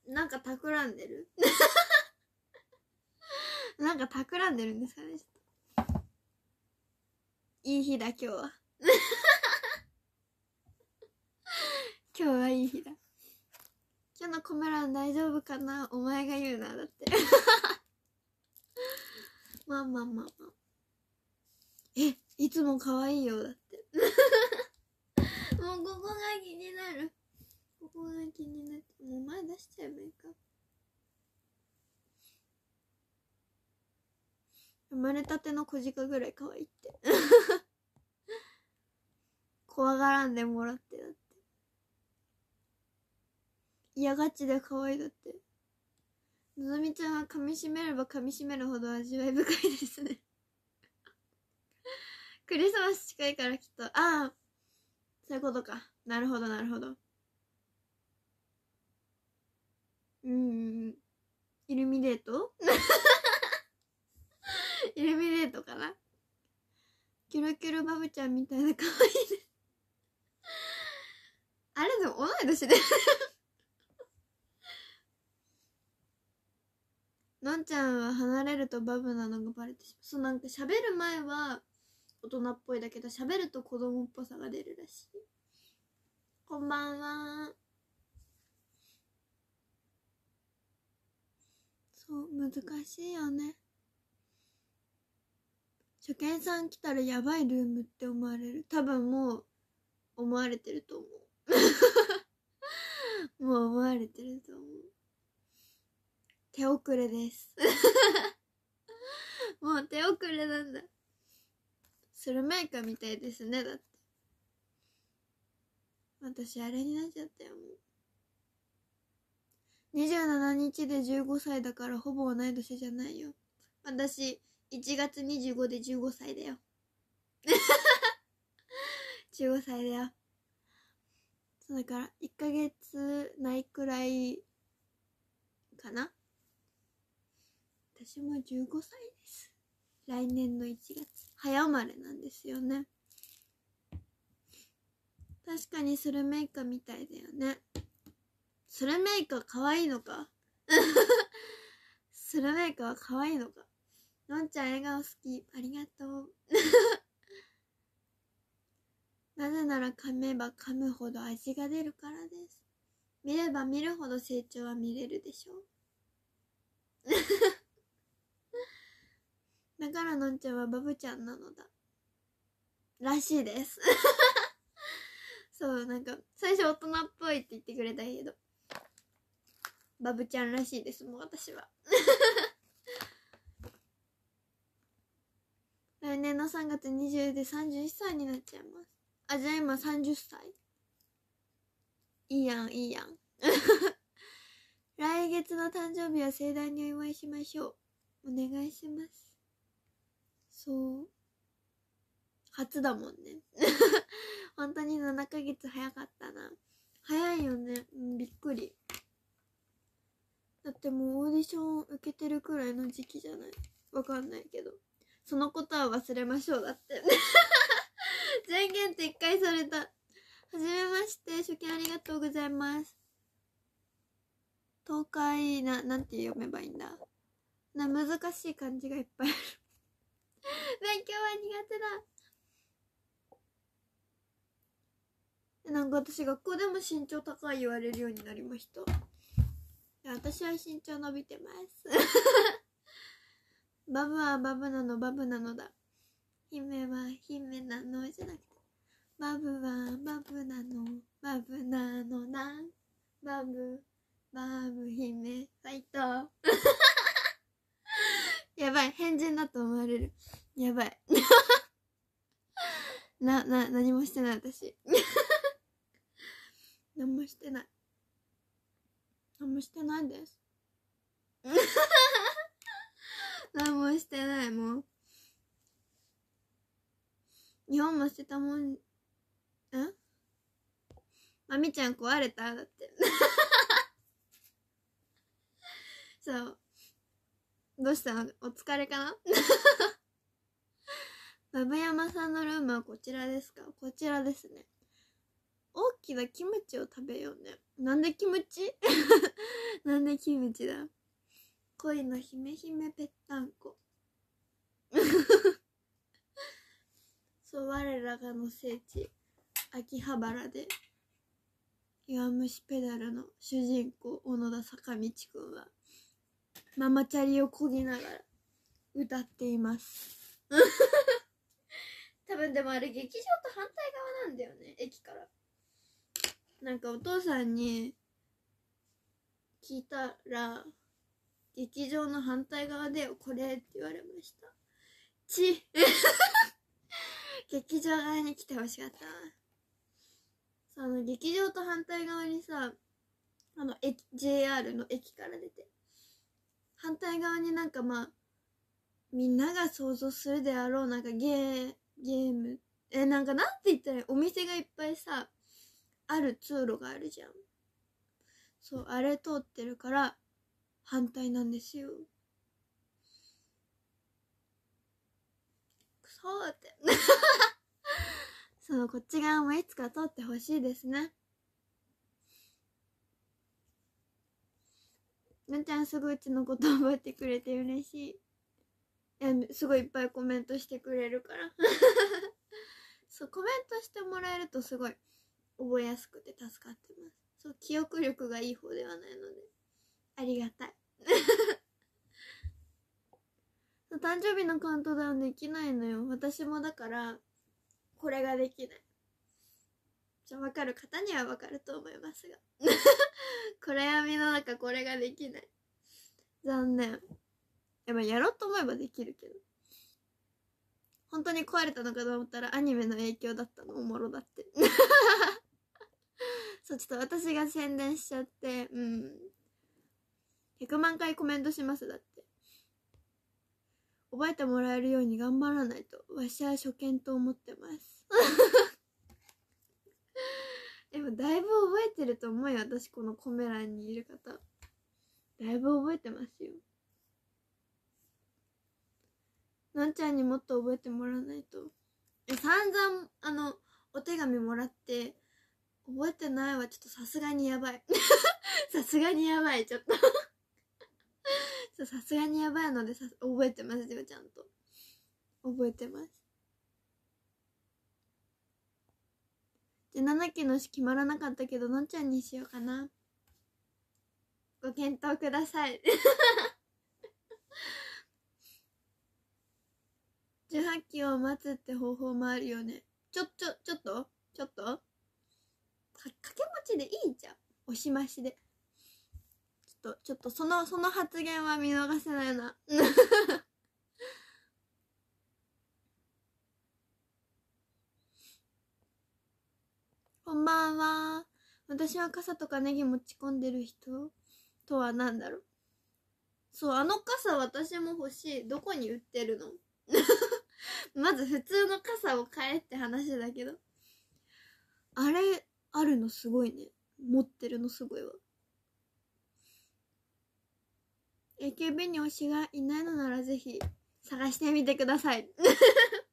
なんか企んでる (laughs) なんか企んでるんですかねいい日だ今日は今日はいい日だ今日のコメ欄大丈夫かなお前が言うなだって (laughs) まあまあまあまあえいつも可愛いよだって (laughs) もうここが気になるここが気になってもう前出しちゃえばいいか生まれたての小鹿ぐらい可愛いって (laughs) 怖がらんでもらってだって嫌がちで可愛いだってのぞみちゃんは噛みしめれば噛みしめるほど味わい深いですね (laughs) クリスマス近いからきっとああそういうことかなるほどなるほどうんイルミネート (laughs) イルミネートかなキュルキュルバブちゃんみたいな可愛いねあれでも同い年でのんちゃんは離れるとバブなのがバレてしまうそうなんか喋る前は大人っぽいだけど喋ると子供っぽさが出るらしいこんばんはそう難しいよね初見さん来たらやばいルームって思われる多分もう思われてると思う (laughs) もう思われてると思う手遅れです (laughs) もう手遅れなんだスルメイカみたいですねだって私あれになっちゃったよもう27日で15歳だからほぼ同い年じゃないよ私1月25で15歳だよ15 (laughs) 歳だよそうだから1ヶ月ないくらいかな私も15歳です来年の1月早生まれなんですよね確かにスルメイカみたいだよねスルメイカ可愛いのかスルメイカは可愛いのか (laughs) のんちゃん笑顔好きありがとう (laughs) なぜなら噛めば噛むほど味が出るからです見れば見るほど成長は見れるでしょう (laughs) だからのんちゃんはバブちゃんなのだ。らしいです。(laughs) そう、なんか、最初大人っぽいって言ってくれたけど、バブちゃんらしいです、もう私は。(laughs) 来年の3月20で31歳になっちゃいます。あ、じゃあ今30歳いいやん、いいやん。(laughs) 来月の誕生日は盛大にお祝いしましょう。お願いします。そう。初だもんね。(laughs) 本当に7ヶ月早かったな。早いよね。うん、びっくり。だってもうオーディション受けてるくらいの時期じゃないわかんないけど。そのことは忘れましょうだって。宣 (laughs) 言撤回された。はじめまして、初見ありがとうございます。東海な、なんて読めばいいんだ。な、難しい漢字がいっぱいある。(laughs) 勉強は苦手だなんか私学校でも身長高い言われるようになりました私は身長伸びてます (laughs) バブはバブなのバブなのだ姫は姫なのじゃなくてバブはバブなのバブなのなバブバブ姫ファイトやばい。変人だと思われる。やばい。(laughs) な、な、何もしてない、私。(laughs) 何もしてない。何もしてないです。(laughs) 何もしてない、もう。日本もしてたもん、んまみちゃん壊れただって。そう。どうしたのお疲れかな (laughs) バブマさんのルームはこちらですかこちらですね。大きなキムチを食べようね。なんでキムチ (laughs) なんでキムチだ恋の姫姫ぺったんこ。(laughs) そう、我らがの聖地、秋葉原で、弱虫ペダルの主人公、小野田坂道くんは、ママチャリをこぎながら歌っています (laughs) 多分でもあれ劇場と反対側なんだよね駅からなんかお父さんに聞いたら劇場の反対側でこれって言われましたち (laughs) 劇場側に来てほしかったその劇場と反対側にさあの JR の駅から出て反対側になんかまあ、みんなが想像するであろう、なんかゲー、ゲーム、え、なんかなんて言ったらお店がいっぱいさ、ある通路があるじゃん。そう、あれ通ってるから、反対なんですよ。(laughs) そうってそのこっち側もいつか通ってほしいですね。なちゃんすぐうちのこと覚えてくれて嬉しい。いすごいいっぱいコメントしてくれるから (laughs) そう、コメントしてもらえるとすごい覚えやすくて助かってます。そう、記憶力がいい方ではないので、ありがたい。(laughs) 誕生日のカウントダウンできないのよ。私もだから、これができない。じゃ分かる方には分かると思いますが暗闇 (laughs) の中これができない残念やまぱやろうと思えばできるけど本当に壊れたのかと思ったらアニメの影響だったのおもろだって (laughs) そうちょっと私が宣伝しちゃってうん100万回コメントしますだって覚えてもらえるように頑張らないとわしは初見と思ってます (laughs) もだいぶ覚えてると思うよ私このコメ欄にいる方だいぶ覚えてますよなんちゃんにもっと覚えてもらわないとえ散々あのお手紙もらって覚えてないはちょっとさすがにやばい (laughs) さすがにやばいちょっと (laughs) さすがにやばいのでさ覚えてますよちゃんと覚えてますじゃあ7期の詩決まらなかったけどのんちゃんにしようかなご検討ください18 (laughs) 期を待つって方法もあるよねちょちょちょっとちょっとか掛け持ちでいいじゃんおしましでちょっとちょっとそのその発言は見逃せないな (laughs) こんばんは。私は傘とかネギ持ち込んでる人とは何だろう。そう、あの傘私も欲しい。どこに売ってるの (laughs) まず普通の傘を買えって話だけど。あれ、あるのすごいね。持ってるのすごいわ。AKB に推しがいないのならぜひ探してみてください。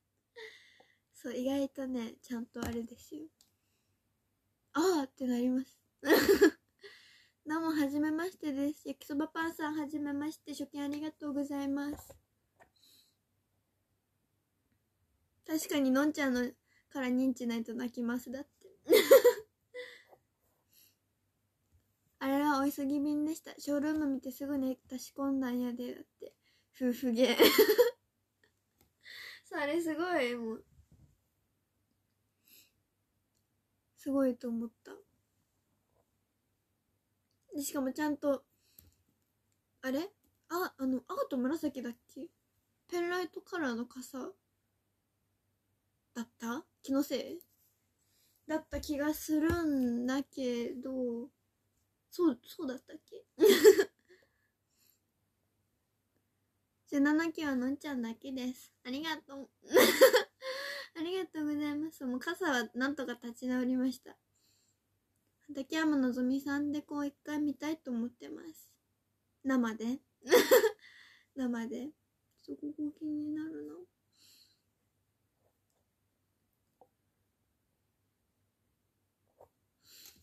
(laughs) そう、意外とね、ちゃんとあれですよ。ああってなります (laughs) どうも、はじめましてです。焼きそばパンさん、はじめまして。初見ありがとうございます。確かに、のんちゃんのから認知ないと泣きます。だって。(laughs) あれはお急ぎ便でした。ショールーム見てすぐ寝たし込んだんやで。だって。夫婦芸。(laughs) それすごい、もう。すごいと思ったでしかもちゃんとあれああの青と紫だっけペンライトカラーの傘だった気のせいだった気がするんだけどそうそうだったっけ17期 (laughs) はのんちゃんだけですありがとうありがとうございます。もう傘はなんとか立ち直りました。竹山のぞみさんでこう一回見たいと思ってます。生で (laughs) 生で。そこが気になるな。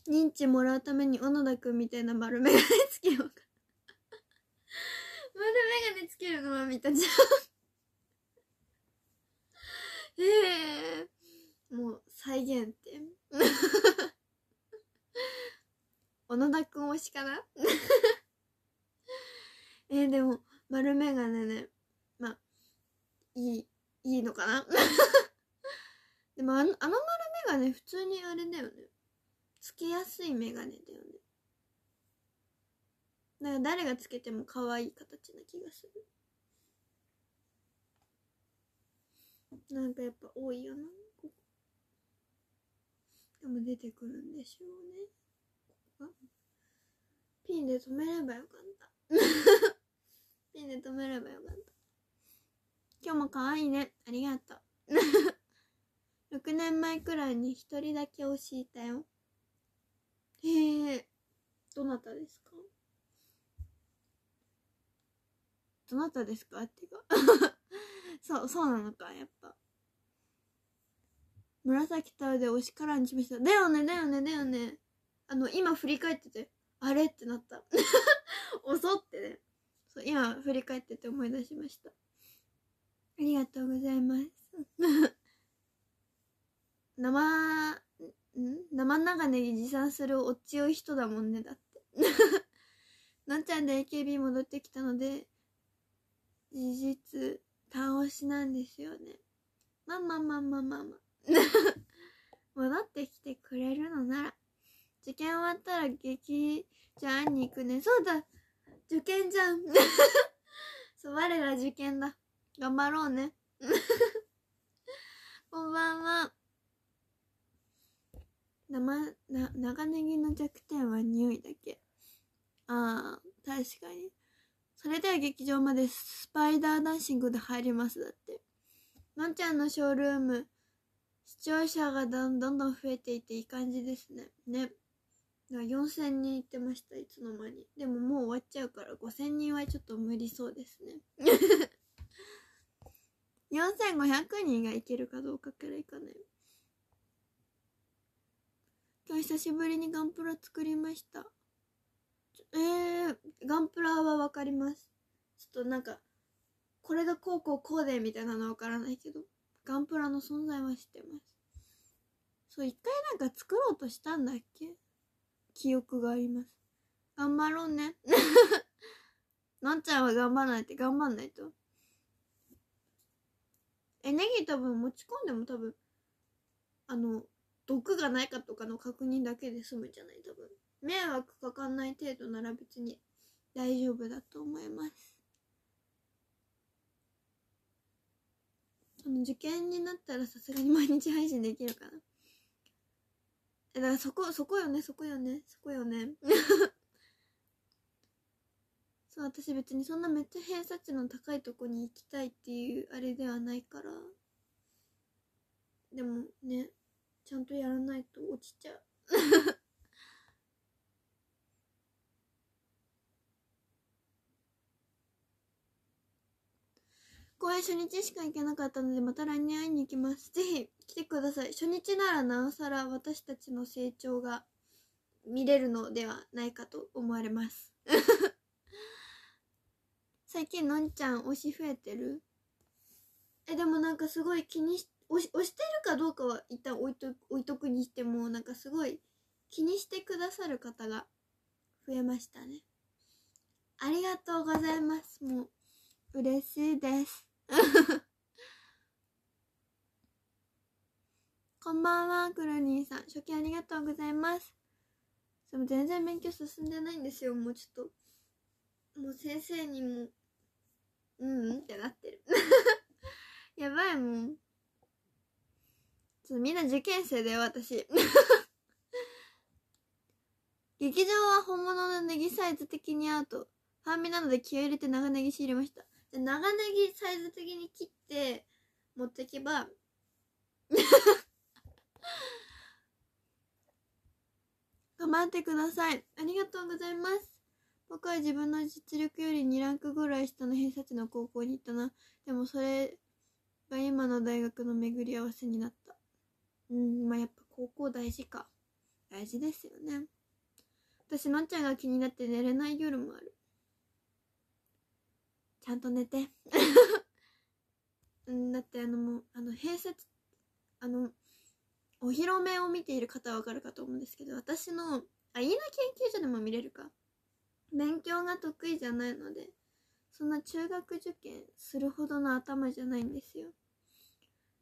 認知もらうために小野田くんみたいな丸眼鏡つけようか丸眼鏡つけるのは見たじゃん (laughs) ええー、もう再現って。(laughs) 小野田くん推しかな (laughs) えー、でも、丸眼鏡ね、まあ、いい、いいのかな (laughs) でもあの、あの丸眼鏡普通にあれだよね。つけやすい眼鏡だよね。だから誰がつけても可愛い形な気がする。なんかやっぱ多いよなここでも出てくるんでしょうねここがピンで止めればよかった (laughs) ピンで止めればよかった今日も可愛いねありがとう6 (laughs) 年前くらいに一人だけ教えたよへえどなたですかどなたですかってか (laughs) そう、そうなのか、やっぱ。紫オルで推しからにしました。だよね、だよね、だよね。あの、今振り返ってて、あれってなった。(laughs) 遅ってね。そう、今振り返ってて思い出しました。ありがとうございます。(laughs) 生、ん生長ネギ持参するお強い人だもんね、だって。なんちゃんで AKB 戻ってきたので、事実倒しなんですよね。まあまあまあまあまあまあ。(laughs) 戻ってきてくれるのなら、受験終わったら劇場に行くね。そうだ受験じゃん (laughs) そう、我ら受験だ。頑張ろうね。(laughs) こんばんは。生、な、長ネギの弱点は匂いだけ。ああ、確かに。それでは劇場までスパイダーダンシングで入ります。だって。のんちゃんのショールーム、視聴者がどんどん増えていていい感じですね。ね。4000人行ってました、いつの間に。でももう終わっちゃうから、5000人はちょっと無理そうですね。4500 (laughs) 人が行けるかどうかくらいかない。今日久しぶりにガンプラ作りました。えー、ガンプラはわかりますちょっとなんかこれがこうこうこうでみたいなのわからないけどガンプラの存在は知ってますそう一回なんか作ろうとしたんだっけ記憶があります頑張ろうね (laughs) なんちゃんは頑張らないって頑張んないとえネギ多分持ち込んでも多分あの毒がないかとかの確認だけで済むんじゃない多分迷惑かかんない程度なら別に大丈夫だと思いますの受験になったらさすがに毎日配信できるかなえだからそこそこよねそこよねそこよね (laughs) そう私別にそんなめっちゃ偏差値の高いとこに行きたいっていうあれではないからでもねちゃんとやらないと落ちちゃう (laughs) 公演初日しか行けなかったので、また来年会いに行きます。ぜひ来てください。初日ならなおさら私たちの成長が見れるのではないかと思われます。(laughs) 最近のんちゃん推し増えてるえ、でもなんかすごい気にし、推し推してるかどうかは一旦置いと置いとくにしても、なんかすごい気にしてくださる方が増えましたね。ありがとうございます。もう嬉しいです。(laughs) こんばんは、クルニーさん。初期ありがとうございます。でも全然勉強進んでないんですよ、もうちょっと。もう先生にも、うんうんってなってる。(laughs) やばいもん。ちょっとみんな受験生だよ、私。(laughs) 劇場は本物のネギサイズ的に合うと、半身なので気を入れて長ネギ仕入れました。で長ネギサイズ的に切って持ってけば頑張ってくださいありがとうございます僕は自分の実力より2ランクぐらい下の偏差値の高校に行ったなでもそれが今の大学の巡り合わせになったうんまあやっぱ高校大事か大事ですよね私のんちゃんが気になって寝れない夜もあるちゃんと寝て (laughs) だってあのもうあの併設あのお披露目を見ている方はわかるかと思うんですけど私のあいな研究所でも見れるか勉強が得意じゃないのでそんな中学受験するほどの頭じゃないんですよ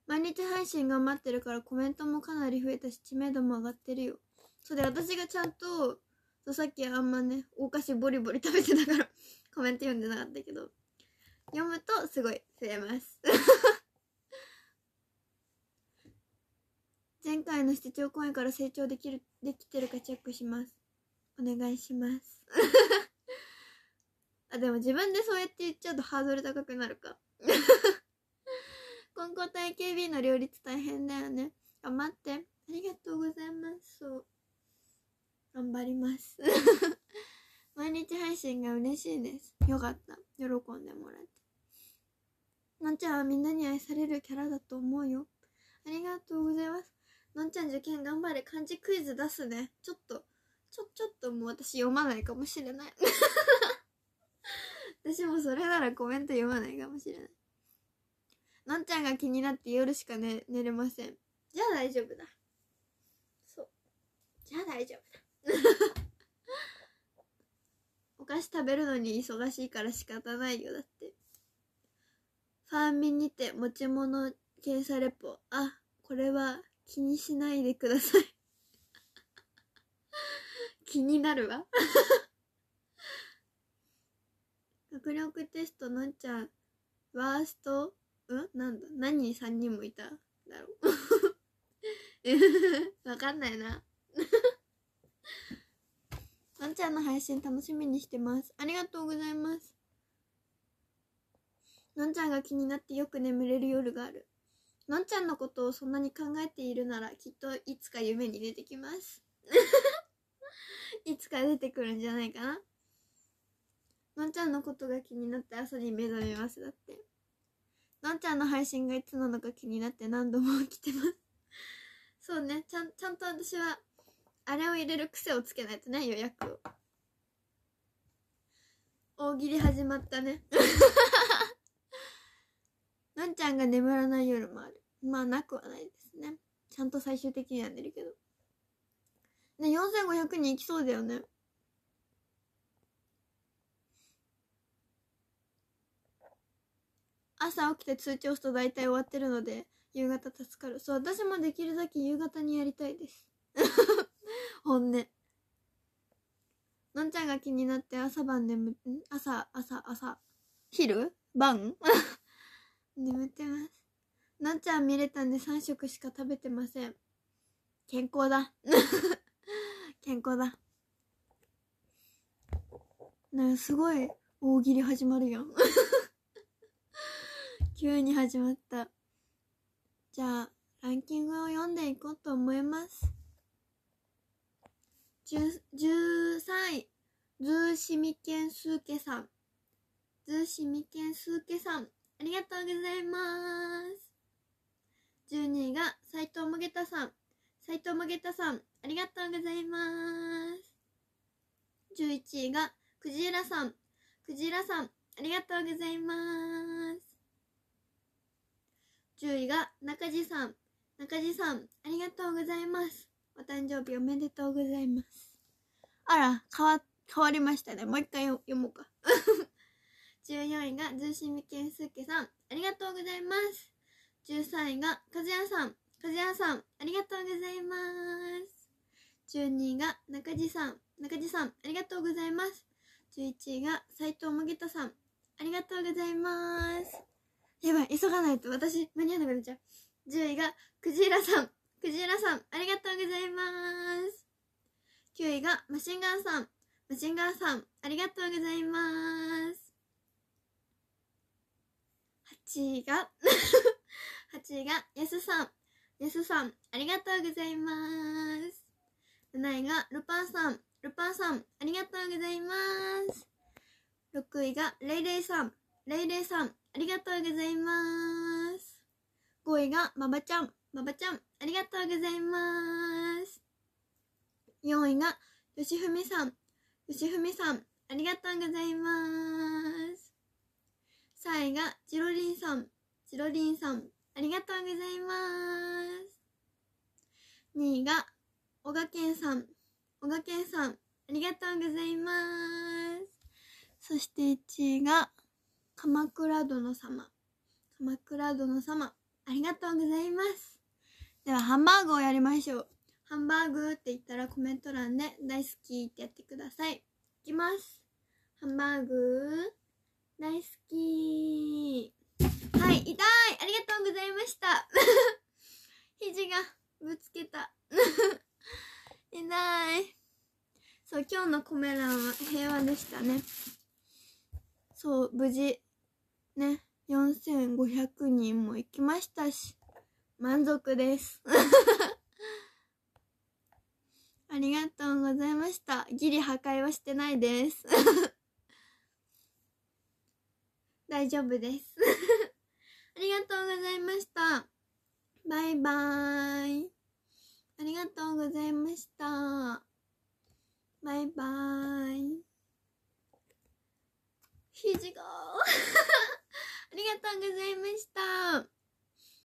毎日配信頑張ってるからコメントもかなり増えたし知名度も上がってるよそうで私がちゃんとそうさっきあんまねお菓子ボリボリ食べてたからコメント読んでなかったけど読むとすごい釣えます (laughs) 前回の七丁公演から成長できるできてるかチェックしますお願いします (laughs) あでも自分でそうやって言っちゃうとハードル高くなるか (laughs) 今後と AKB の両立大変だよね頑張ってありがとうございますそう頑張ります毎日配信が嬉しいですよかった喜んでもらってのんちゃんはみんなに愛されるキャラだと思うよ。ありがとうございます。のんちゃん受験頑張れ。漢字クイズ出すね。ちょっと、ちょ、ちょっともう私読まないかもしれない。(laughs) 私もそれならコメント読まないかもしれない。のんちゃんが気になって夜しか、ね、寝れません。じゃあ大丈夫だ。そう。じゃあ大丈夫だ。(laughs) お菓子食べるのに忙しいから仕方ないよ。だって。ファーミにて持ち物検査レポ。あ、これは気にしないでください (laughs) 気になるわ (laughs) 学力テストのんちゃん、ワースト、うんなんだ何3人もいただろう (laughs) わかんないな。のんちゃんの配信楽しみにしてます。ありがとうございます。のんちゃんが気になってよく眠れる夜がある。のんちゃんのことをそんなに考えているならきっといつか夢に出てきます。(laughs) いつか出てくるんじゃないかな。のんちゃんのことが気になって朝に目覚めますだって。のんちゃんの配信がいつなのか気になって何度も起きてます。(laughs) そうね、ちゃん、ちゃんと私は、あれを入れる癖をつけないとね、予約を。大喜利始まったね。(laughs) なんちゃんが眠らない夜もある。まあ、なくはないですね。ちゃんと最終的には寝るけど。ね、4500人いきそうだよね。朝起きて通知を押すと大体終わってるので、夕方助かる。そう、私もできるだけ夕方にやりたいです。(laughs) 本音。のんちゃんが気になって朝晩眠、朝、朝、朝、昼晩眠ってますなっちゃん見れたんで3食しか食べてません健康だ (laughs) 健康だなんかすごい大喜利始まるやん (laughs) 急に始まったじゃあランキングを読んでいこうと思います13位ズーシミケンスーケさんズーシミケンスーケさんありがとうございます。12位が斎藤もげたさん。斎藤もげたさん、ありがとうございます。11位がくじらさん。くじらさん、ありがとうございます。10位が中地さん。中地さん、ありがとうございます。お誕生日おめでとうございます。あら、変わ、変わりましたね。もう一回読もうか。14位がズーシけケンスさん、ありがとうございます。13位がかずやさん、かずやさん、ありがとうございます。12位が中地さん、中地さん、ありがとうございます。11位が斎藤もぎたさん、ありがとうございます。やばい、急がないと私、間に合わなくなっちゃう。10位がくじらさん、くじらさん、ありがとうございます。9位がマシンガンさん、マシンガンさん、ありがとうございます。8位が8位 (laughs) がやすさんやすさんありがとうございます7位がルパンさんルパンさんありがとうございます6位がレイレイさんレイレイさんありがとうございます5位がまばちゃんまばちゃんありがとうございます4位がよしふみさんよしふみさんありがとうございます歳がチロリンさん、チロリンさん、ありがとうございます。2位が、小賀健さん、小賀健さん、ありがとうございます。そして1位が、鎌倉殿様、鎌倉殿様、ありがとうございます。では、ハンバーグをやりましょう。ハンバーグって言ったらコメント欄で大好きってやってください。いきます。ハンバーグー。大好きはい痛いありがとうございました (laughs) 肘がぶつけた (laughs) 痛いそう今日のコメ欄は平和でしたねそう無事ね4500人も行きましたし満足です (laughs) ありがとうございましたギリ破壊はしてないです大丈夫です (laughs) ありがとうございましたバイバーイありがとうございましたバイバーイ肘がありがとうございました